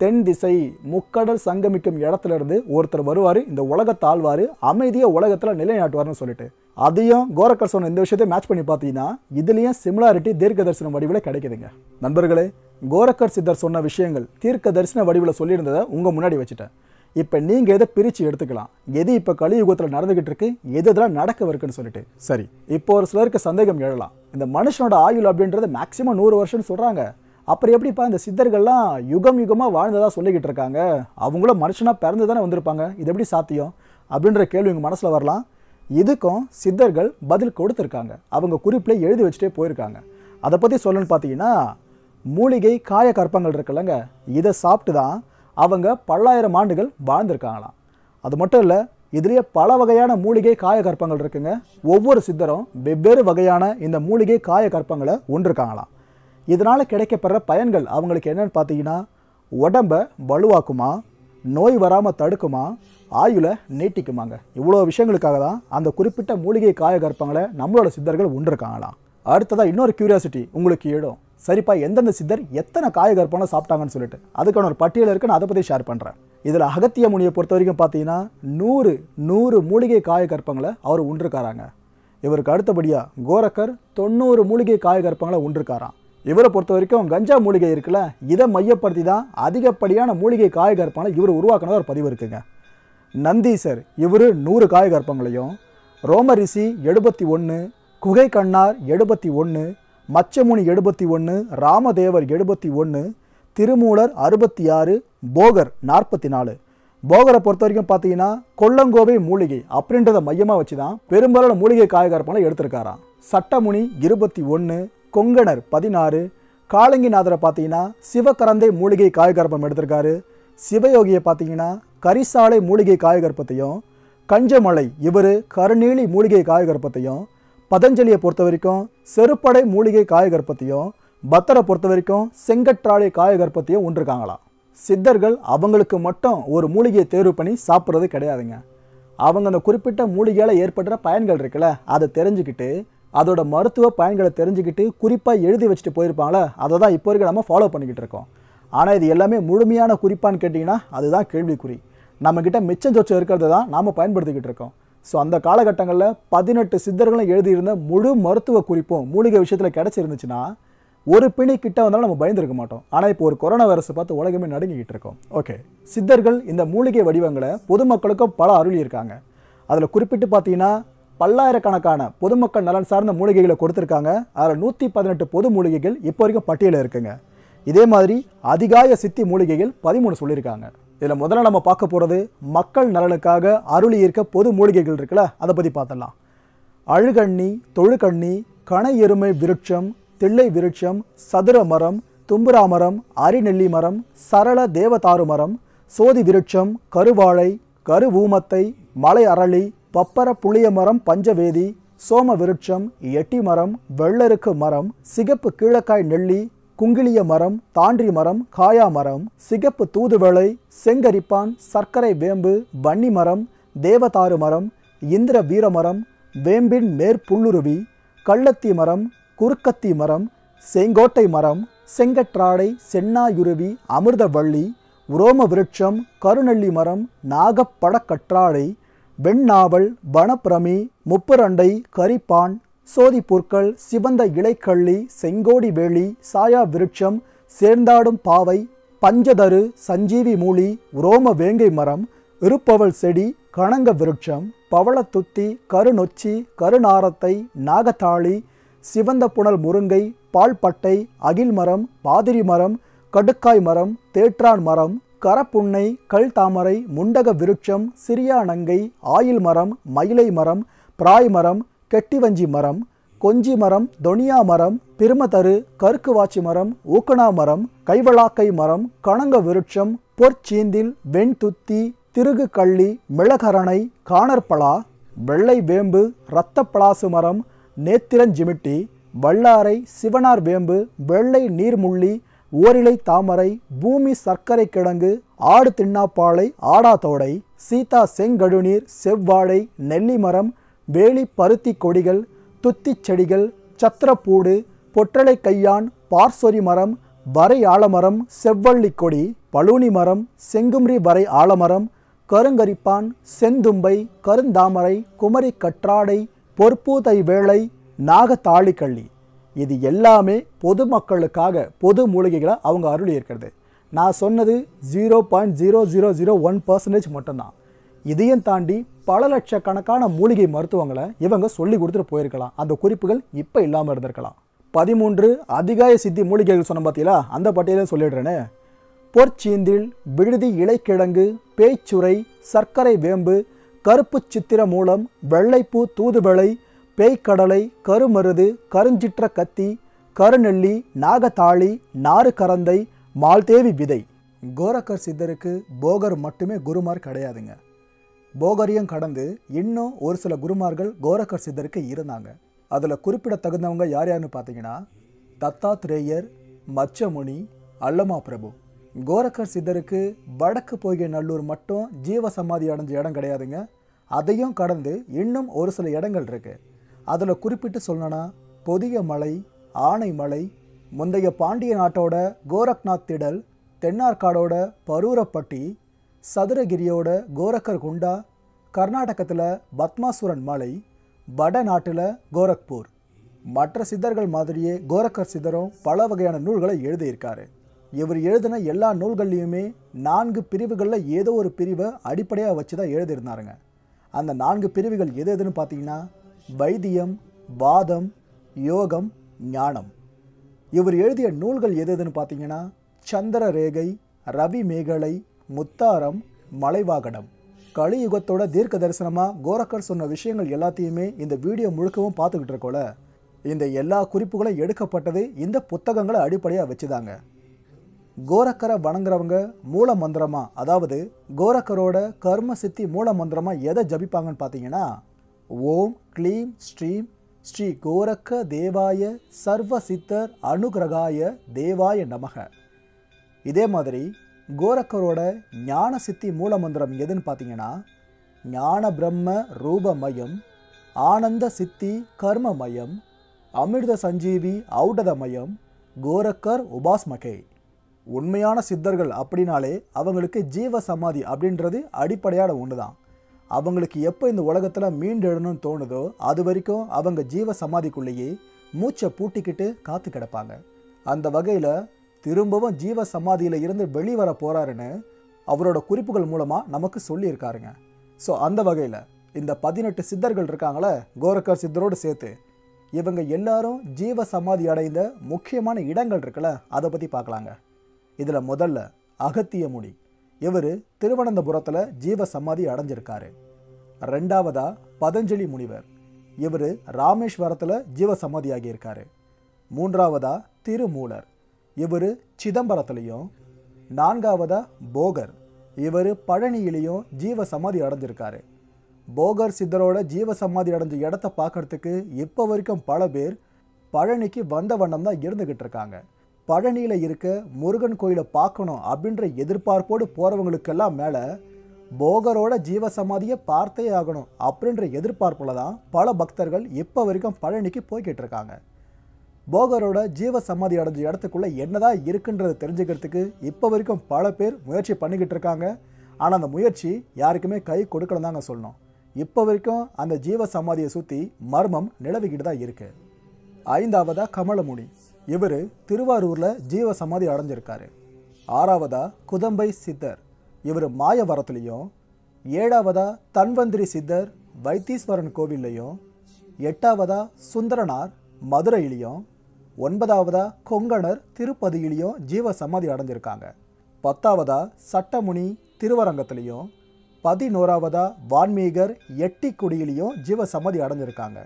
தென் திசை முக்கடல் சங்கமிக்கும் இடத்துல இருந்து ஒருத்தர் வருவார் இந்த உலகத்தை ஆழ்வார் அமைதியை உலகத்தில் நிலைநாட்டுவார்னு சொல்லிட்டு அதையும் கோரக்கர் சொன்ன இந்த விஷயத்தை மேட்ச் பண்ணி பார்த்தீங்கன்னா இதுலேயும் சிமிலாரிட்டி தீர்க்க தரிசனம் வடிவில் கிடைக்குதுங்க நண்பர்களே கோரக்கர் சித்தர் சொன்ன விஷயங்கள் தீர்க்க தரிசன வடிவில் சொல்லியிருந்ததை உங்கள் முன்னாடி வச்சுட்டேன் இப்போ நீங்கள் எதை பிரித்து எடுத்துக்கலாம் எது இப்போ கலியுகத்தில் நடந்துக்கிட்டு இருக்கு எது இதெல்லாம் நடக்க இருக்குன்னு சொல்லிட்டு சரி இப்போ ஒரு சிலருக்கு சந்தேகம் எழலாம் இந்த மனுஷனோட ஆயுள் அப்படின்றது மேக்ஸிமம் நூறு வருஷம்னு சொல்கிறாங்க அப்புறம் எப்படிப்பா இந்த சித்தர்கள்லாம் யுகம் யுகமாக வாழ்ந்ததாக சொல்லிக்கிட்டு இருக்காங்க அவங்களும் மனுஷனாக பிறந்து தானே வந்திருப்பாங்க இது எப்படி சாத்தியம் அப்படின்ற கேள்வி உங்கள் மனசில் வரலாம் இதுக்கும் சித்தர்கள் பதில் கொடுத்துருக்காங்க அவங்க குறிப்பில் எழுதி வச்சுட்டே போயிருக்காங்க அதை பற்றி சொல்லணும்னு பார்த்தீங்கன்னா மூலிகை காய கற்பங்கள் இருக்குல்லங்க இதை சாப்பிட்டு தான் அவங்க பல்லாயிரம் ஆண்டுகள் வாழ்ந்திருக்காங்களாம் அது மட்டும் இல்லை இதுலேயே பல வகையான மூலிகை காய கற்பங்கள் இருக்குங்க ஒவ்வொரு சித்தரும் வெவ்வேறு வகையான இந்த மூலிகை காய கற்பங்களை இருக்காங்களாம் இதனால் கிடைக்கப்படுற பயன்கள் அவங்களுக்கு என்னென்னு பார்த்தீங்கன்னா உடம்பை வலுவாக்குமா நோய் வராமல் தடுக்குமா ஆயுள நீட்டிக்குமாங்க இவ்வளோ விஷயங்களுக்காக தான் அந்த குறிப்பிட்ட மூலிகை காய கற்பங்களை நம்மளோட சித்தர்கள் உண்டிருக்காங்களாம் அடுத்ததாக இன்னொரு க்யூரியாசிட்டி உங்களுக்கு ஏடும் சரிப்பா எந்தெந்த சித்தர் எத்தனை காய சாப்பிட்டாங்கன்னு சொல்லிட்டு அதுக்கான ஒரு பட்டியல் நான் அதை பற்றி ஷேர் பண்ணுறேன் இதில் அகத்திய முனியை பொறுத்த வரைக்கும் பார்த்தீங்கன்னா நூறு நூறு மூலிகை காய கற்பங்களை அவர் உண்டிருக்காராங்க இவருக்கு அடுத்தபடியாக கோரக்கர் தொண்ணூறு மூலிகை காய கற்பங்களை உண்டிருக்காராம் இவரை பொறுத்த வரைக்கும் கஞ்சா மூலிகை இருக்குல்ல இதை மையப்படுத்தி தான் அதிகப்படியான மூலிகை காய கற்பனை இவர் உருவாக்கின ஒரு பதிவு இருக்குங்க நந்தி சார் இவர் நூறு காய கற்பங்களையும் ரோமரிசி எழுபத்தி ஒன்று குகை கண்ணார் எழுபத்தி ஒன்று மச்சமுனி எழுபத்தி ஒன்று ராமதேவர் எழுபத்தி ஒன்று திருமூலர் அறுபத்தி ஆறு போகர் நாற்பத்தி நாலு போகரை பொறுத்த வரைக்கும் பார்த்தீங்கன்னா கொல்லங்கோவை மூலிகை அப்படின்றத மையமாக வச்சு தான் பெரும்பாலான மூலிகை காயகற்பனை எடுத்திருக்காராம் சட்டமுனி இருபத்தி ஒன்று கொங்கணர் பதினாறு காலங்கிநாதரை பார்த்தீங்கன்னா சிவகரந்தை மூலிகை காயகற்பம் எடுத்திருக்காரு சிவயோகியை பார்த்தீங்கன்னா கரிசாலை மூலிகை காயகற்பத்தையும் கஞ்சமலை இவர் கருநீலி மூலிகை காயகற்பத்தையும் பதஞ்சலியை பொறுத்த வரைக்கும் செருப்படை மூலிகை காயகற்பத்தையும் பத்தரை பொறுத்த வரைக்கும் செங்கற்றாழை காயகற்பத்தையும் ஒன்றுருக்காங்களாம் சித்தர்கள் அவங்களுக்கு மட்டும் ஒரு மூலிகையை தேர்வு பண்ணி சாப்பிட்றது கிடையாதுங்க அவங்க அந்த குறிப்பிட்ட மூலிகையால் ஏற்படுற பயன்கள் இருக்குல்ல அதை தெரிஞ்சுக்கிட்டு அதோட மருத்துவ பயன்களை தெரிஞ்சுக்கிட்டு குறிப்பாக எழுதி வச்சுட்டு போயிருப்பாங்களே அதை தான் இப்போ வரைக்கும் நம்ம ஃபாலோ பண்ணிக்கிட்டு இருக்கோம் ஆனால் இது எல்லாமே முழுமையான குறிப்பான்னு கேட்டிங்கன்னா அதுதான் கேள்விக்குறி நம்மக்கிட்ட மிச்சம் சொச்சம் இருக்கிறது தான் நாம் பயன்படுத்திக்கிட்டு இருக்கோம் ஸோ அந்த காலகட்டங்களில் பதினெட்டு சித்தர்களும் எழுதியிருந்த முழு மருத்துவ குறிப்பும் மூலிகை விஷயத்தில் கிடச்சிருந்துச்சுன்னா ஒரு பிணி கிட்ட வந்தாலும் நம்ம பயந்துருக்க மாட்டோம் ஆனால் இப்போ ஒரு கொரோனா வைரஸை பார்த்து உலகமே நடுங்கிக்கிட்டு இருக்கோம் ஓகே சித்தர்கள் இந்த மூலிகை வடிவங்களை பொதுமக்களுக்கும் பல அருளியிருக்காங்க அதில் குறிப்பிட்டு பார்த்தீங்கன்னா பல்லாயிரக்கணக்கான பொதுமக்கள் நலன் சார்ந்த மூலிகைகளை கொடுத்துருக்காங்க அதில் நூற்றி பதினெட்டு பொது மூலிகைகள் இப்போ வரைக்கும் பட்டியலில் இருக்குங்க இதே மாதிரி அதிகாய சித்தி மூலிகைகள் பதிமூணு சொல்லியிருக்காங்க இதில் முதல்ல நம்ம பார்க்க போகிறது மக்கள் நலனுக்காக அருளி இருக்க பொது மூலிகைகள் இருக்குல்ல அதை பற்றி பார்த்தலாம் அழுகண்ணி தொழுகண்ணி கனை எருமை விருட்சம் தில்லை விருட்சம் சதுர மரம் தும்புரா மரம் அரிநெல்லி மரம் சரள தேவதாரு மரம் சோதி விருட்சம் கருவாழை கருவூமத்தை மலை அரளி பப்பர புளிய மரம் பஞ்சவேதி சோம விருட்சம் எட்டி மரம் வெள்ளருக்கு மரம் சிகப்பு கீழக்காய் நெல்லி குங்கிலிய மரம் தாண்டி மரம் காயா மரம் சிகப்பு தூதுவளை செங்கரிப்பான் சர்க்கரை வேம்பு வன்னி மரம் தேவதாறு மரம் இந்திர வீரமரம் வேம்பின் மேற்புள்ளுருவி கள்ளத்தி மரம் குறுக்கத்தி மரம் செங்கோட்டை மரம் செங்கற்றாடை சென்னாயுருவி அமிர்தவள்ளி உரோம விருட்சம் கருநெல்லி மரம் நாகப்படக்கற்றாழை வெண்ணாவல் வனப்பிரமி முப்பரண்டை கரிப்பான் சோதிப்புற்கள் சிவந்த இலைக்கள்ளி செங்கோடி வேளி சாயா விருட்சம் சேர்ந்தாடும் பாவை பஞ்சதரு சஞ்சீவி மூலி உரோம வேங்கை மரம் இருப்பவள் செடி கணங்க விருட்சம் பவளத்துத்தி கருநொச்சி கருநாரத்தை நாகத்தாளி சிவந்த புனல் முருங்கை பால்பட்டை அகில் மரம் பாதிரி மரம் கடுக்காய் மரம் தேற்றான் மரம் கரப்புண்ணை கல் தாமரை முண்டக விருட்சம் சிறியானங்கை ஆயில் மரம் மயிலை மரம் பிராய் மரம் கெட்டிவஞ்சி மரம் கொஞ்சி மரம் தொனியா மரம் திருமதரு கருக்குவாச்சி மரம் ஊக்கணா மரம் கைவளாக்கை மரம் கணங்க விருட்சம் பொற்சீந்தில் வெண்துத்தி திருகு கள்ளி மிளகரணை காணற்பலா வெள்ளை வேம்பு இரத்தப்பலாசு மரம் நேத்திரஞ்சிமிட்டி வல்லாரை சிவனார் வேம்பு வெள்ளை நீர்முள்ளி ஓரிலை தாமரை பூமி சர்க்கரை கிழங்கு ஆடு திண்ணாப்பாலை ஆடாதோடை சீதா செங்கழுநீர் செவ்வாழை நெல்லி மரம் வேலி பருத்தி கொடிகள் துத்தி செடிகள் சத்திரப்பூடு பொற்றலை கையான் பார்சொரி மரம் வரை ஆலமரம் செவ்வள்ளி கொடி பலூனி மரம் செங்கும்ரி வரை ஆலமரம் கருங்கரிப்பான் செந்தும்பை கருந்தாமரை குமரி கற்றாடை பொற்பூதை வேளை நாகத்தாளிக்கள்ளி இது எல்லாமே பொது மக்களுக்காக பொது மூலிகைகளை அவங்க அருள் இருக்கிறது நான் சொன்னது zero point zero zero zero one percentage மட்டும்தான் இதையும் தாண்டி பல லட்சக்கணக்கான மூலிகை மருத்துவங்களை இவங்க சொல்லி கொடுத்துட்டு போயிருக்கலாம் அந்த குறிப்புகள் இப்போ இல்லாமல் இருந்திருக்கலாம் பதிமூன்று அதிகாய சித்தி மூலிகைகள் சொன்ன பார்த்தீங்களா அந்த பட்டியலையும் சொல்லிடுறேன்னு பொற்சீந்தில் விடுதி இலைக்கிழங்கு பேய்ச்சுரை சர்க்கரை வேம்பு கருப்பு சித்திர மூலம் வெள்ளைப்பூ தூதுவளை பேய்க்கடலை கருமருது கருஞ்சிற்ற கத்தி கருநெல்லி நாகத்தாளி நாறு கரந்தை மால்தேவி விதை கோரக்கர் சித்தருக்கு போகர் மட்டுமே குருமார் கிடையாதுங்க போகரியம் கடந்து இன்னும் ஒரு சில குருமார்கள் கோரக்கர் சித்தருக்கு இருந்தாங்க அதில் குறிப்பிட தகுந்தவங்க யார் யாருன்னு பார்த்தீங்கன்னா தத்தாத்ரேயர் மச்சமுனி அல்லமா பிரபு கோரக்கர் சித்தருக்கு வடக்கு போகிய நல்லூர் மட்டும் ஜீவ அடைஞ்ச இடம் கிடையாதுங்க அதையும் கடந்து இன்னும் ஒரு சில இடங்கள் இருக்குது அதில் குறிப்பிட்டு சொல்லணும்னா பொதிய மலை ஆனை மலை முந்தைய பாண்டிய நாட்டோட கோரக்நாத் திடல் தென்னார்காடோட பரூரப்பட்டி சதுரகிரியோட கோரக்கர் குண்டா கர்நாடகத்தில் பத்மாசுரன் மலை வட நாட்டில் கோரக்பூர் மற்ற சித்தர்கள் மாதிரியே கோரக்கர் சித்தரும் பல வகையான நூல்களை எழுதியிருக்காரு இவர் எழுதின எல்லா நூல்கள்லையுமே நான்கு பிரிவுகளில் ஏதோ ஒரு பிரிவை அடிப்படையாக வச்சு தான் எழுதியிருந்தாருங்க அந்த நான்கு பிரிவுகள் எது எதுன்னு பார்த்தீங்கன்னா வைத்தியம் வாதம் யோகம் ஞானம் இவர் எழுதிய நூல்கள் எது எதுன்னு பார்த்தீங்கன்னா சந்திர ரேகை ரவி மேகலை முத்தாரம் மலைவாகடம் கலியுகத்தோட தீர்க்க தரிசனமாக கோரக்கர் சொன்ன விஷயங்கள் எல்லாத்தையுமே இந்த வீடியோ முழுக்கவும் பார்த்துக்கிட்டு இருக்கோல இந்த எல்லா குறிப்புகளும் எடுக்கப்பட்டது இந்த புத்தகங்களை அடிப்படையாக வச்சுதாங்க கோரக்கரை வணங்குறவங்க மூல மந்திரமாக அதாவது கோரக்கரோட கர்ம சித்தி மூல மந்திரமாக எதை ஜபிப்பாங்கன்னு பார்த்தீங்கன்னா ஓம் க்ளீம் ஸ்ரீம் ஸ்ரீ கோரக்க தேவாய சர்வ சித்தர் அனுகிரகாய தேவாய நமக இதே மாதிரி கோரக்கரோட ஞான சித்தி மூலமந்திரம் எதுன்னு பார்த்தீங்கன்னா ஞான பிரம்ம ரூபமயம் ஆனந்த சித்தி கர்மமயம் அமிர்த சஞ்சீவி ஔடதமயம் கோரக்கர் உபாஸ்மகை உண்மையான சித்தர்கள் அப்படின்னாலே அவங்களுக்கு ஜீவ சமாதி அப்படின்றது அடிப்படையான ஒன்று தான் அவங்களுக்கு எப்போ இந்த உலகத்தில் மீண்டெழணும்னு தோணுதோ அது வரைக்கும் அவங்க ஜீவ சமாதிக்குள்ளேயே மூச்சை பூட்டிக்கிட்டு காத்து கிடப்பாங்க அந்த வகையில் திரும்பவும் ஜீவ சமாதியில் இருந்து வெளிவர போகிறாருன்னு அவரோட குறிப்புகள் மூலமாக நமக்கு சொல்லியிருக்காருங்க ஸோ அந்த வகையில் இந்த பதினெட்டு சித்தர்கள் இருக்காங்களே கோரக்கர் சித்தரோடு சேர்த்து இவங்க எல்லாரும் ஜீவ சமாதி அடைந்த முக்கியமான இடங்கள் இருக்குல்ல அதை பற்றி பார்க்கலாங்க இதில் முதல்ல அகத்திய முடி இவர் திருவனந்தபுரத்தில் ஜீவ சமாதி அடைஞ்சிருக்காரு ரெண்டாவதா பதஞ்சலி முனிவர் இவர் ராமேஸ்வரத்தில் ஜீவ சமாதி ஆகியிருக்காரு மூன்றாவதா திருமூலர் இவர் சிதம்பரத்துலேயும் நான்காவதா போகர் இவர் பழனியிலையும் ஜீவ சமாதி அடைஞ்சிருக்காரு போகர் சித்தரோட ஜீவ சமாதி அடைஞ்ச இடத்த பார்க்கறதுக்கு இப்போ வரைக்கும் பல பேர் பழனிக்கு வந்த வண்ணம் தான் இருந்துக்கிட்டு இருக்காங்க பழனியில் இருக்க முருகன் கோயிலை பார்க்கணும் அப்படின்ற எதிர்பார்ப்போடு போகிறவங்களுக்கெல்லாம் மேலே போகரோட ஜீவசமாதியை பார்த்தே ஆகணும் அப்படின்ற எதிர்பார்ப்பில் தான் பல பக்தர்கள் இப்போ வரைக்கும் பழனிக்கு போய்கிட்டு இருக்காங்க போகரோட ஜீவ சமாதி அடைஞ்ச இடத்துக்குள்ளே என்னதான் இருக்குன்றதை தெரிஞ்சுக்கிறதுக்கு இப்போ வரைக்கும் பல பேர் முயற்சி பண்ணிக்கிட்டு இருக்காங்க ஆனால் அந்த முயற்சி யாருக்குமே கை கொடுக்கணும் தாங்க சொல்லணும் இப்போ வரைக்கும் அந்த ஜீவ சமாதியை சுற்றி மர்மம் நிலவிக்கிட்டு தான் இருக்குது ஐந்தாவதாக கமலமுனி இவர் திருவாரூரில் ஜீவ சமாதி அடைஞ்சிருக்காரு ஆறாவதா குதம்பை சித்தர் இவர் மாயவரத்துலேயும் ஏழாவதா தன்வந்திரி சித்தர் வைத்தீஸ்வரன் கோவில்லையும் எட்டாவதா சுந்தரனார் மதுரையிலையும் ஒன்பதாவதா கொங்கணர் திருப்பதியிலையும் ஜீவ சமாதி அடைஞ்சிருக்காங்க பத்தாவதா சட்டமுனி திருவரங்கத்திலையும் பதினோராவதா வான்மீகர் எட்டிக்குடியிலையும் ஜீவ சமாதி அடைஞ்சிருக்காங்க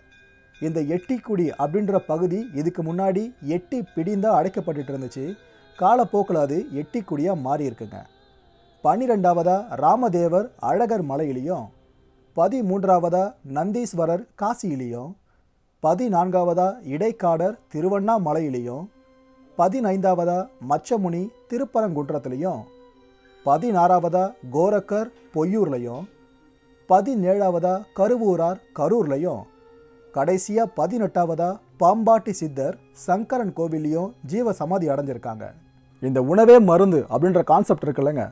இந்த எட்டிக்குடி அப்படின்ற பகுதி இதுக்கு முன்னாடி எட்டி பிடிந்தாக அடைக்கப்பட்டு இருந்துச்சு காலப்போக்கில் அது எட்டிக்குடியாக மாறி இருக்குங்க பன்னிரெண்டாவதாக ராமதேவர் அழகர் மலையிலையும் பதிமூன்றாவதாக நந்தீஸ்வரர் காசியிலையும் பதினான்காவதாக இடைக்காடர் திருவண்ணாமலையிலையும் பதினைந்தாவதாக மச்சமுனி திருப்பரங்குன்றத்துலேயும் பதினாறாவதாக கோரக்கர் பொய்யூர்லையும் பதினேழாவதாக கருவூரார் கரூர்லையும் கடைசியாக பதினெட்டாவதா பாம்பாட்டி சித்தர் சங்கரன் கோவிலையும் ஜீவ சமாதி அடைஞ்சிருக்காங்க இந்த உணவே மருந்து அப்படின்ற கான்செப்ட் இருக்குல்லங்க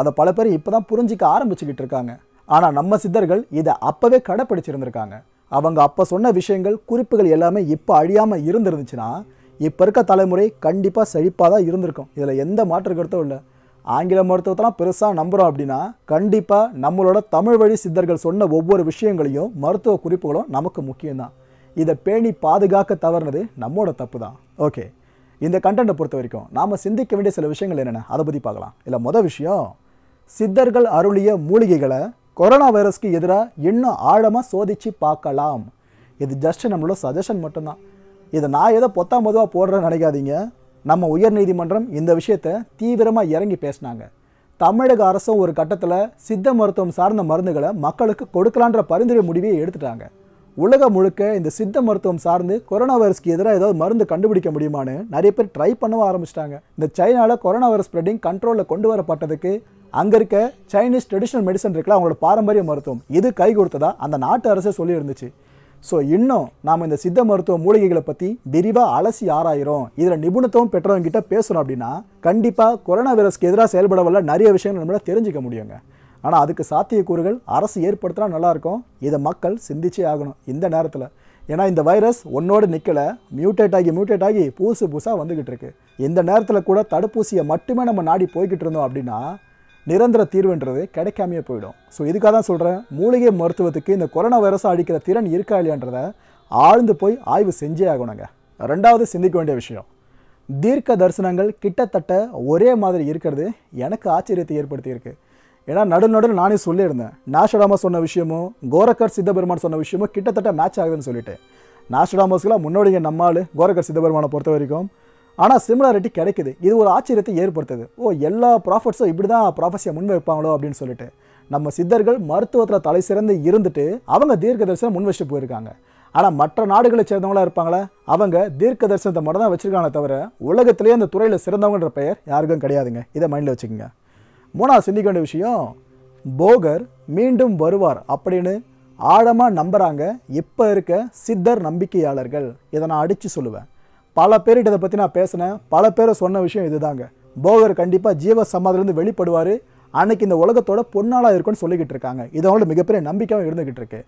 அதை பல பேர் இப்போ தான் புரிஞ்சிக்க ஆரம்பிச்சுக்கிட்டு இருக்காங்க ஆனால் நம்ம சித்தர்கள் இதை அப்போவே கடைப்பிடிச்சிருந்திருக்காங்க அவங்க அப்போ சொன்ன விஷயங்கள் குறிப்புகள் எல்லாமே இப்போ அழியாமல் இருந்துருந்துச்சுன்னா இப்போ இருக்க தலைமுறை கண்டிப்பாக செழிப்பாக தான் இருந்திருக்கும் இதில் எந்த மாற்று கருத்தும் இல்லை ஆங்கில மருத்துவத்தெல்லாம் பெருசாக நம்புகிறோம் அப்படின்னா கண்டிப்பாக நம்மளோட தமிழ் வழி சித்தர்கள் சொன்ன ஒவ்வொரு விஷயங்களையும் மருத்துவ குறிப்புகளும் நமக்கு முக்கியம்தான் இதை பேணி பாதுகாக்க தவறுனது நம்மளோட தப்பு தான் ஓகே இந்த கண்டென்ட்டை பொறுத்த வரைக்கும் நாம் சிந்திக்க வேண்டிய சில விஷயங்கள் என்னென்ன அதை பற்றி பார்க்கலாம் இல்லை மொதல் விஷயம் சித்தர்கள் அருளிய மூலிகைகளை கொரோனா வைரஸ்க்கு எதிராக இன்னும் ஆழமாக சோதித்து பார்க்கலாம் இது ஜஸ்ட் நம்மளோட சஜஷன் மட்டும்தான் இதை நான் ஏதோ பொத்தாம் பொதுவாக போடுறேன்னு நினைக்காதீங்க நம்ம உயர்நீதிமன்றம் இந்த விஷயத்தை தீவிரமாக இறங்கி பேசினாங்க தமிழக அரசும் ஒரு கட்டத்தில் சித்த மருத்துவம் சார்ந்த மருந்துகளை மக்களுக்கு கொடுக்கலான்ற பரிந்துரை முடிவையை எடுத்துட்டாங்க உலகம் முழுக்க இந்த சித்த மருத்துவம் சார்ந்து கொரோனா வைரஸ்க்கு எதிராக ஏதாவது மருந்து கண்டுபிடிக்க முடியுமான்னு நிறைய பேர் ட்ரை பண்ணவும் ஆரம்பிச்சிட்டாங்க இந்த சைனாவில் கொரோனா வைரஸ் ஸ்ப்ரெட்டிங் கண்ட்ரோலில் கொண்டு வரப்பட்டதுக்கு அங்கே இருக்க சைனீஸ் ட்ரெடிஷ்னல் மெடிசன் இருக்குல்ல அவங்களோட பாரம்பரிய மருத்துவம் இது கை கொடுத்ததா அந்த நாட்டு அரசே சொல்லியிருந்துச்சு ஸோ இன்னும் நாம் இந்த சித்த மருத்துவ மூலிகைகளை பற்றி விரிவாக அலசி ஆராயிரும் இதில் நிபுணத்துவம் பெற்றவங்ககிட்ட பேசுகிறோம் அப்படின்னா கண்டிப்பாக கொரோனா வைரஸ்க்கு எதிராக செயல்பட நிறைய விஷயங்கள் நம்மளால் தெரிஞ்சுக்க முடியுங்க ஆனால் அதுக்கு சாத்தியக்கூறுகள் அரசு ஏற்படுத்தினா நல்லாயிருக்கும் இதை மக்கள் சிந்திச்சே ஆகணும் இந்த நேரத்தில் ஏன்னா இந்த வைரஸ் ஒன்னோடு நிற்கலை மியூட்டேட் ஆகி மியூட்டேட் ஆகி புதுசு புதுசாக வந்துக்கிட்டு இருக்கு இந்த நேரத்தில் கூட தடுப்பூசியை மட்டுமே நம்ம நாடி போய்கிட்டு இருந்தோம் அப்படின்னா நிரந்தர தீர்வுன்றது கிடைக்காமையே போயிடும் ஸோ இதுக்காக தான் சொல்கிறேன் மூலிகை மருத்துவத்துக்கு இந்த கொரோனா வைரஸை அழிக்கிற திறன் இருக்கா இல்லையான்றத ஆழ்ந்து போய் ஆய்வு செஞ்சே ஆகணுங்க ரெண்டாவது சிந்திக்க வேண்டிய விஷயம் தீர்க்க தரிசனங்கள் கிட்டத்தட்ட ஒரே மாதிரி இருக்கிறது எனக்கு ஆச்சரியத்தை ஏற்படுத்தியிருக்கு ஏன்னா நடு நடுவில் நானே சொல்லியிருந்தேன் நாஷடாமா சொன்ன விஷயமும் கோரக்கர் சித்தபெருமான் சொன்ன விஷயமும் கிட்டத்தட்ட மேட்ச் ஆகுதுன்னு சொல்லிட்டு நாஷடாமஸ்கெலாம் முன்னோடிங்க நம்மால் கோரக்கர் சித்தபெருமானை பொறுத்த வரைக்கும் ஆனால் சிமிலாரிட்டி கிடைக்குது இது ஒரு ஆச்சரியத்தை ஏற்படுத்துது ஓ எல்லா ப்ராஃபட்ஸும் இப்படி தான் ப்ராஃபஸியை முன் வைப்பாங்களோ அப்படின்னு சொல்லிட்டு நம்ம சித்தர்கள் மருத்துவத்தில் தலை சிறந்து இருந்துட்டு அவங்க தீர்க்க தரிசனம் முன் வச்சு போயிருக்காங்க ஆனால் மற்ற நாடுகளை சேர்ந்தவங்களாம் இருப்பாங்களா அவங்க தீர்க்க தரிசனத்தை மட்டும் தான் வச்சுருக்காங்க தவிர உலகத்திலேயே அந்த துறையில் சிறந்தவங்கன்ற பெயர் யாருக்கும் கிடையாதுங்க இதை மைண்டில் வச்சுக்கோங்க மூணாவது சிந்திக்க வேண்டிய விஷயம் போகர் மீண்டும் வருவார் அப்படின்னு ஆழமாக நம்புகிறாங்க இப்போ இருக்க சித்தர் நம்பிக்கையாளர்கள் இதை நான் அடித்து சொல்லுவேன் பல பேர்கிட்ட இதை பற்றி நான் பேசினேன் பல பேரை சொன்ன விஷயம் இதுதாங்க போகர் கண்டிப்பாக ஜீவ சமாதிலேருந்து வெளிப்படுவார் அன்னைக்கு இந்த உலகத்தோட பொன்னாளாக இருக்குன்னு சொல்லிக்கிட்டு இருக்காங்க இது அவங்களோட மிகப்பெரிய நம்பிக்கையாக இருந்துக்கிட்டு இருக்கு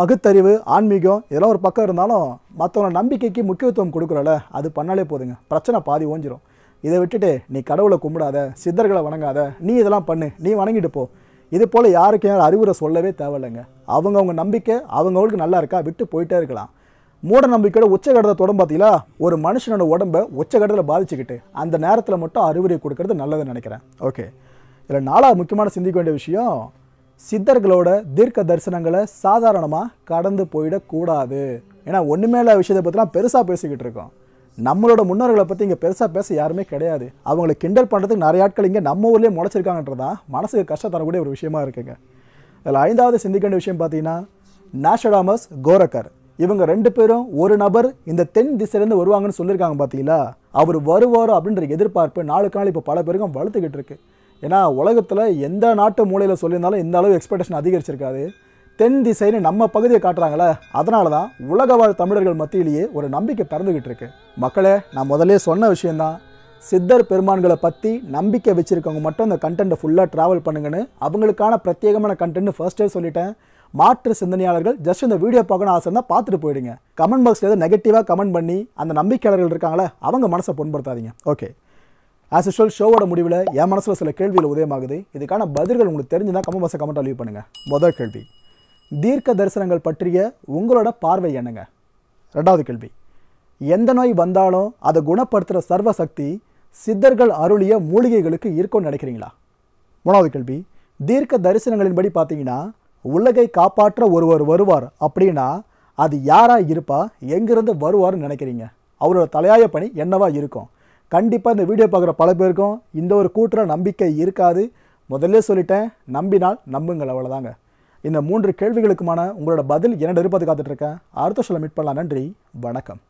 பகுத்தறிவு ஆன்மீகம் இதெல்லாம் ஒரு பக்கம் இருந்தாலும் மற்றவங்களோட நம்பிக்கைக்கு முக்கியத்துவம் கொடுக்குறல அது பண்ணாலே போதுங்க பிரச்சனை பாதி ஓஞ்சிரும் இதை விட்டுட்டு நீ கடவுளை கும்பிடாத சித்தர்களை வணங்காத நீ இதெல்லாம் பண்ணு நீ வணங்கிட்டு போ இது போல் யாருக்கும் யார் அறிவுரை சொல்லவே தேவையில்லைங்க அவங்கவுங்க நம்பிக்கை அவங்கவுங்களுக்கு நல்லா இருக்கா விட்டு போயிட்டே இருக்கலாம் மூட நம்பிக்கையோட உச்சகட்டத்தை தொடரும் பார்த்தீங்களா ஒரு மனுஷனோட உடம்ப உச்சகட்டத்தில் பாதிச்சுக்கிட்டு அந்த நேரத்தில் மட்டும் அறிவுரை கொடுக்கறது நல்லதுன்னு நினைக்கிறேன் ஓகே இதில் நாலாவது முக்கியமான சிந்திக்க வேண்டிய விஷயம் சித்தர்களோட தீர்க்க தரிசனங்களை சாதாரணமாக கடந்து போயிடக்கூடாது ஏன்னா ஒன்றுமே இல்லாத விஷயத்தை பற்றிலாம் பெருசாக பேசிக்கிட்டு இருக்கோம் நம்மளோட முன்னோர்களை பற்றி இங்கே பெருசாக பேச யாருமே கிடையாது அவங்களை கிண்டல் பண்ணுறதுக்கு நிறைய ஆட்கள் இங்கே நம்ம ஊர்லேயே முளைச்சிருக்காங்கன்றதான் மனசுக்கு கஷ்டம் தரக்கூடிய ஒரு விஷயமா இருக்குங்க அதில் ஐந்தாவது சிந்திக்க வேண்டிய விஷயம் பார்த்தீங்கன்னா நேஷடாமஸ் கோரக்கர் இவங்க ரெண்டு பேரும் ஒரு நபர் இந்த தென் திசையிலேருந்து வருவாங்கன்னு சொல்லியிருக்காங்க பார்த்தீங்களா அவர் வருவார் அப்படின்ற எதிர்பார்ப்பு நாளுக்கு நாள் இப்போ பல பேருக்கும் வளர்த்துக்கிட்டு இருக்கு ஏன்னா உலகத்தில் எந்த நாட்டு மூலையில் சொல்லியிருந்தாலும் இந்த அளவு எக்ஸ்பெக்டேஷன் அதிகரிச்சிருக்காது தென் திசைன்னு நம்ம பகுதியை காட்டுறாங்களே அதனால தான் உலக வாழ் தமிழர்கள் மத்தியிலேயே ஒரு நம்பிக்கை பிறந்துக்கிட்டு இருக்கு மக்களே நான் முதலே சொன்ன விஷயந்தான் சித்தர் பெருமான்களை பற்றி நம்பிக்கை வச்சுருக்கவங்க மட்டும் இந்த கண்டென்ட்டை ஃபுல்லாக ட்ராவல் பண்ணுங்கன்னு அவங்களுக்கான பிரத்யேகமான கண்டென்ட் ஃபர்ஸ்டே சொல்லிட்டேன் மாற்று சிந்தனையாளர்கள் ஜஸ்ட் இந்த வீடியோ பார்க்கணும் ஆசை இருந்தால் பார்த்துட்டு போயிடுங்க கமெண்ட் பாக்ஸில் எதாவது நெகட்டிவாக கமெண்ட் பண்ணி அந்த நம்பிக்கையாளர்கள் இருக்காங்களே அவங்க மனசை புண்படுத்தாதீங்க ஓகே ஆஸ் யூஷுவல் ஷோவோட முடிவில் என் மனசில் சில கேள்விகள் உதயமாகுது இதுக்கான பதில்கள் உங்களுக்கு தெரிஞ்சுன்னா கமெண்ட் பாக்ஸை கமெண்ட் லீவ் பண்ணுங்கள் முதல் கேள்வி தீர்க்க தரிசனங்கள் பற்றிய உங்களோட பார்வை என்னங்க ரெண்டாவது கேள்வி எந்த நோய் வந்தாலும் அதை குணப்படுத்துகிற சர்வசக்தி சித்தர்கள் அருளிய மூலிகைகளுக்கு இருக்கும்னு நினைக்கிறீங்களா மூணாவது கேள்வி தீர்க்க தரிசனங்களின்படி பார்த்தீங்கன்னா உலகை காப்பாற்ற ஒருவர் வருவார் அப்படின்னா அது யாராக இருப்பா எங்கேருந்து வருவார்னு நினைக்கிறீங்க அவரோட தலையாய பணி என்னவா இருக்கும் கண்டிப்பாக இந்த வீடியோ பார்க்குற பல பேருக்கும் இந்த ஒரு கூட்டுற நம்பிக்கை இருக்காது முதல்ல சொல்லிட்டேன் நம்பினால் நம்புங்கள் அவ்வளோதாங்க இந்த மூன்று கேள்விகளுக்குமான உங்களோட பதில் என்னோட இருப்பது காத்துட்ருக்கேன் அடுத்த சொல்ல மீட் பண்ணலாம் நன்றி வணக்கம்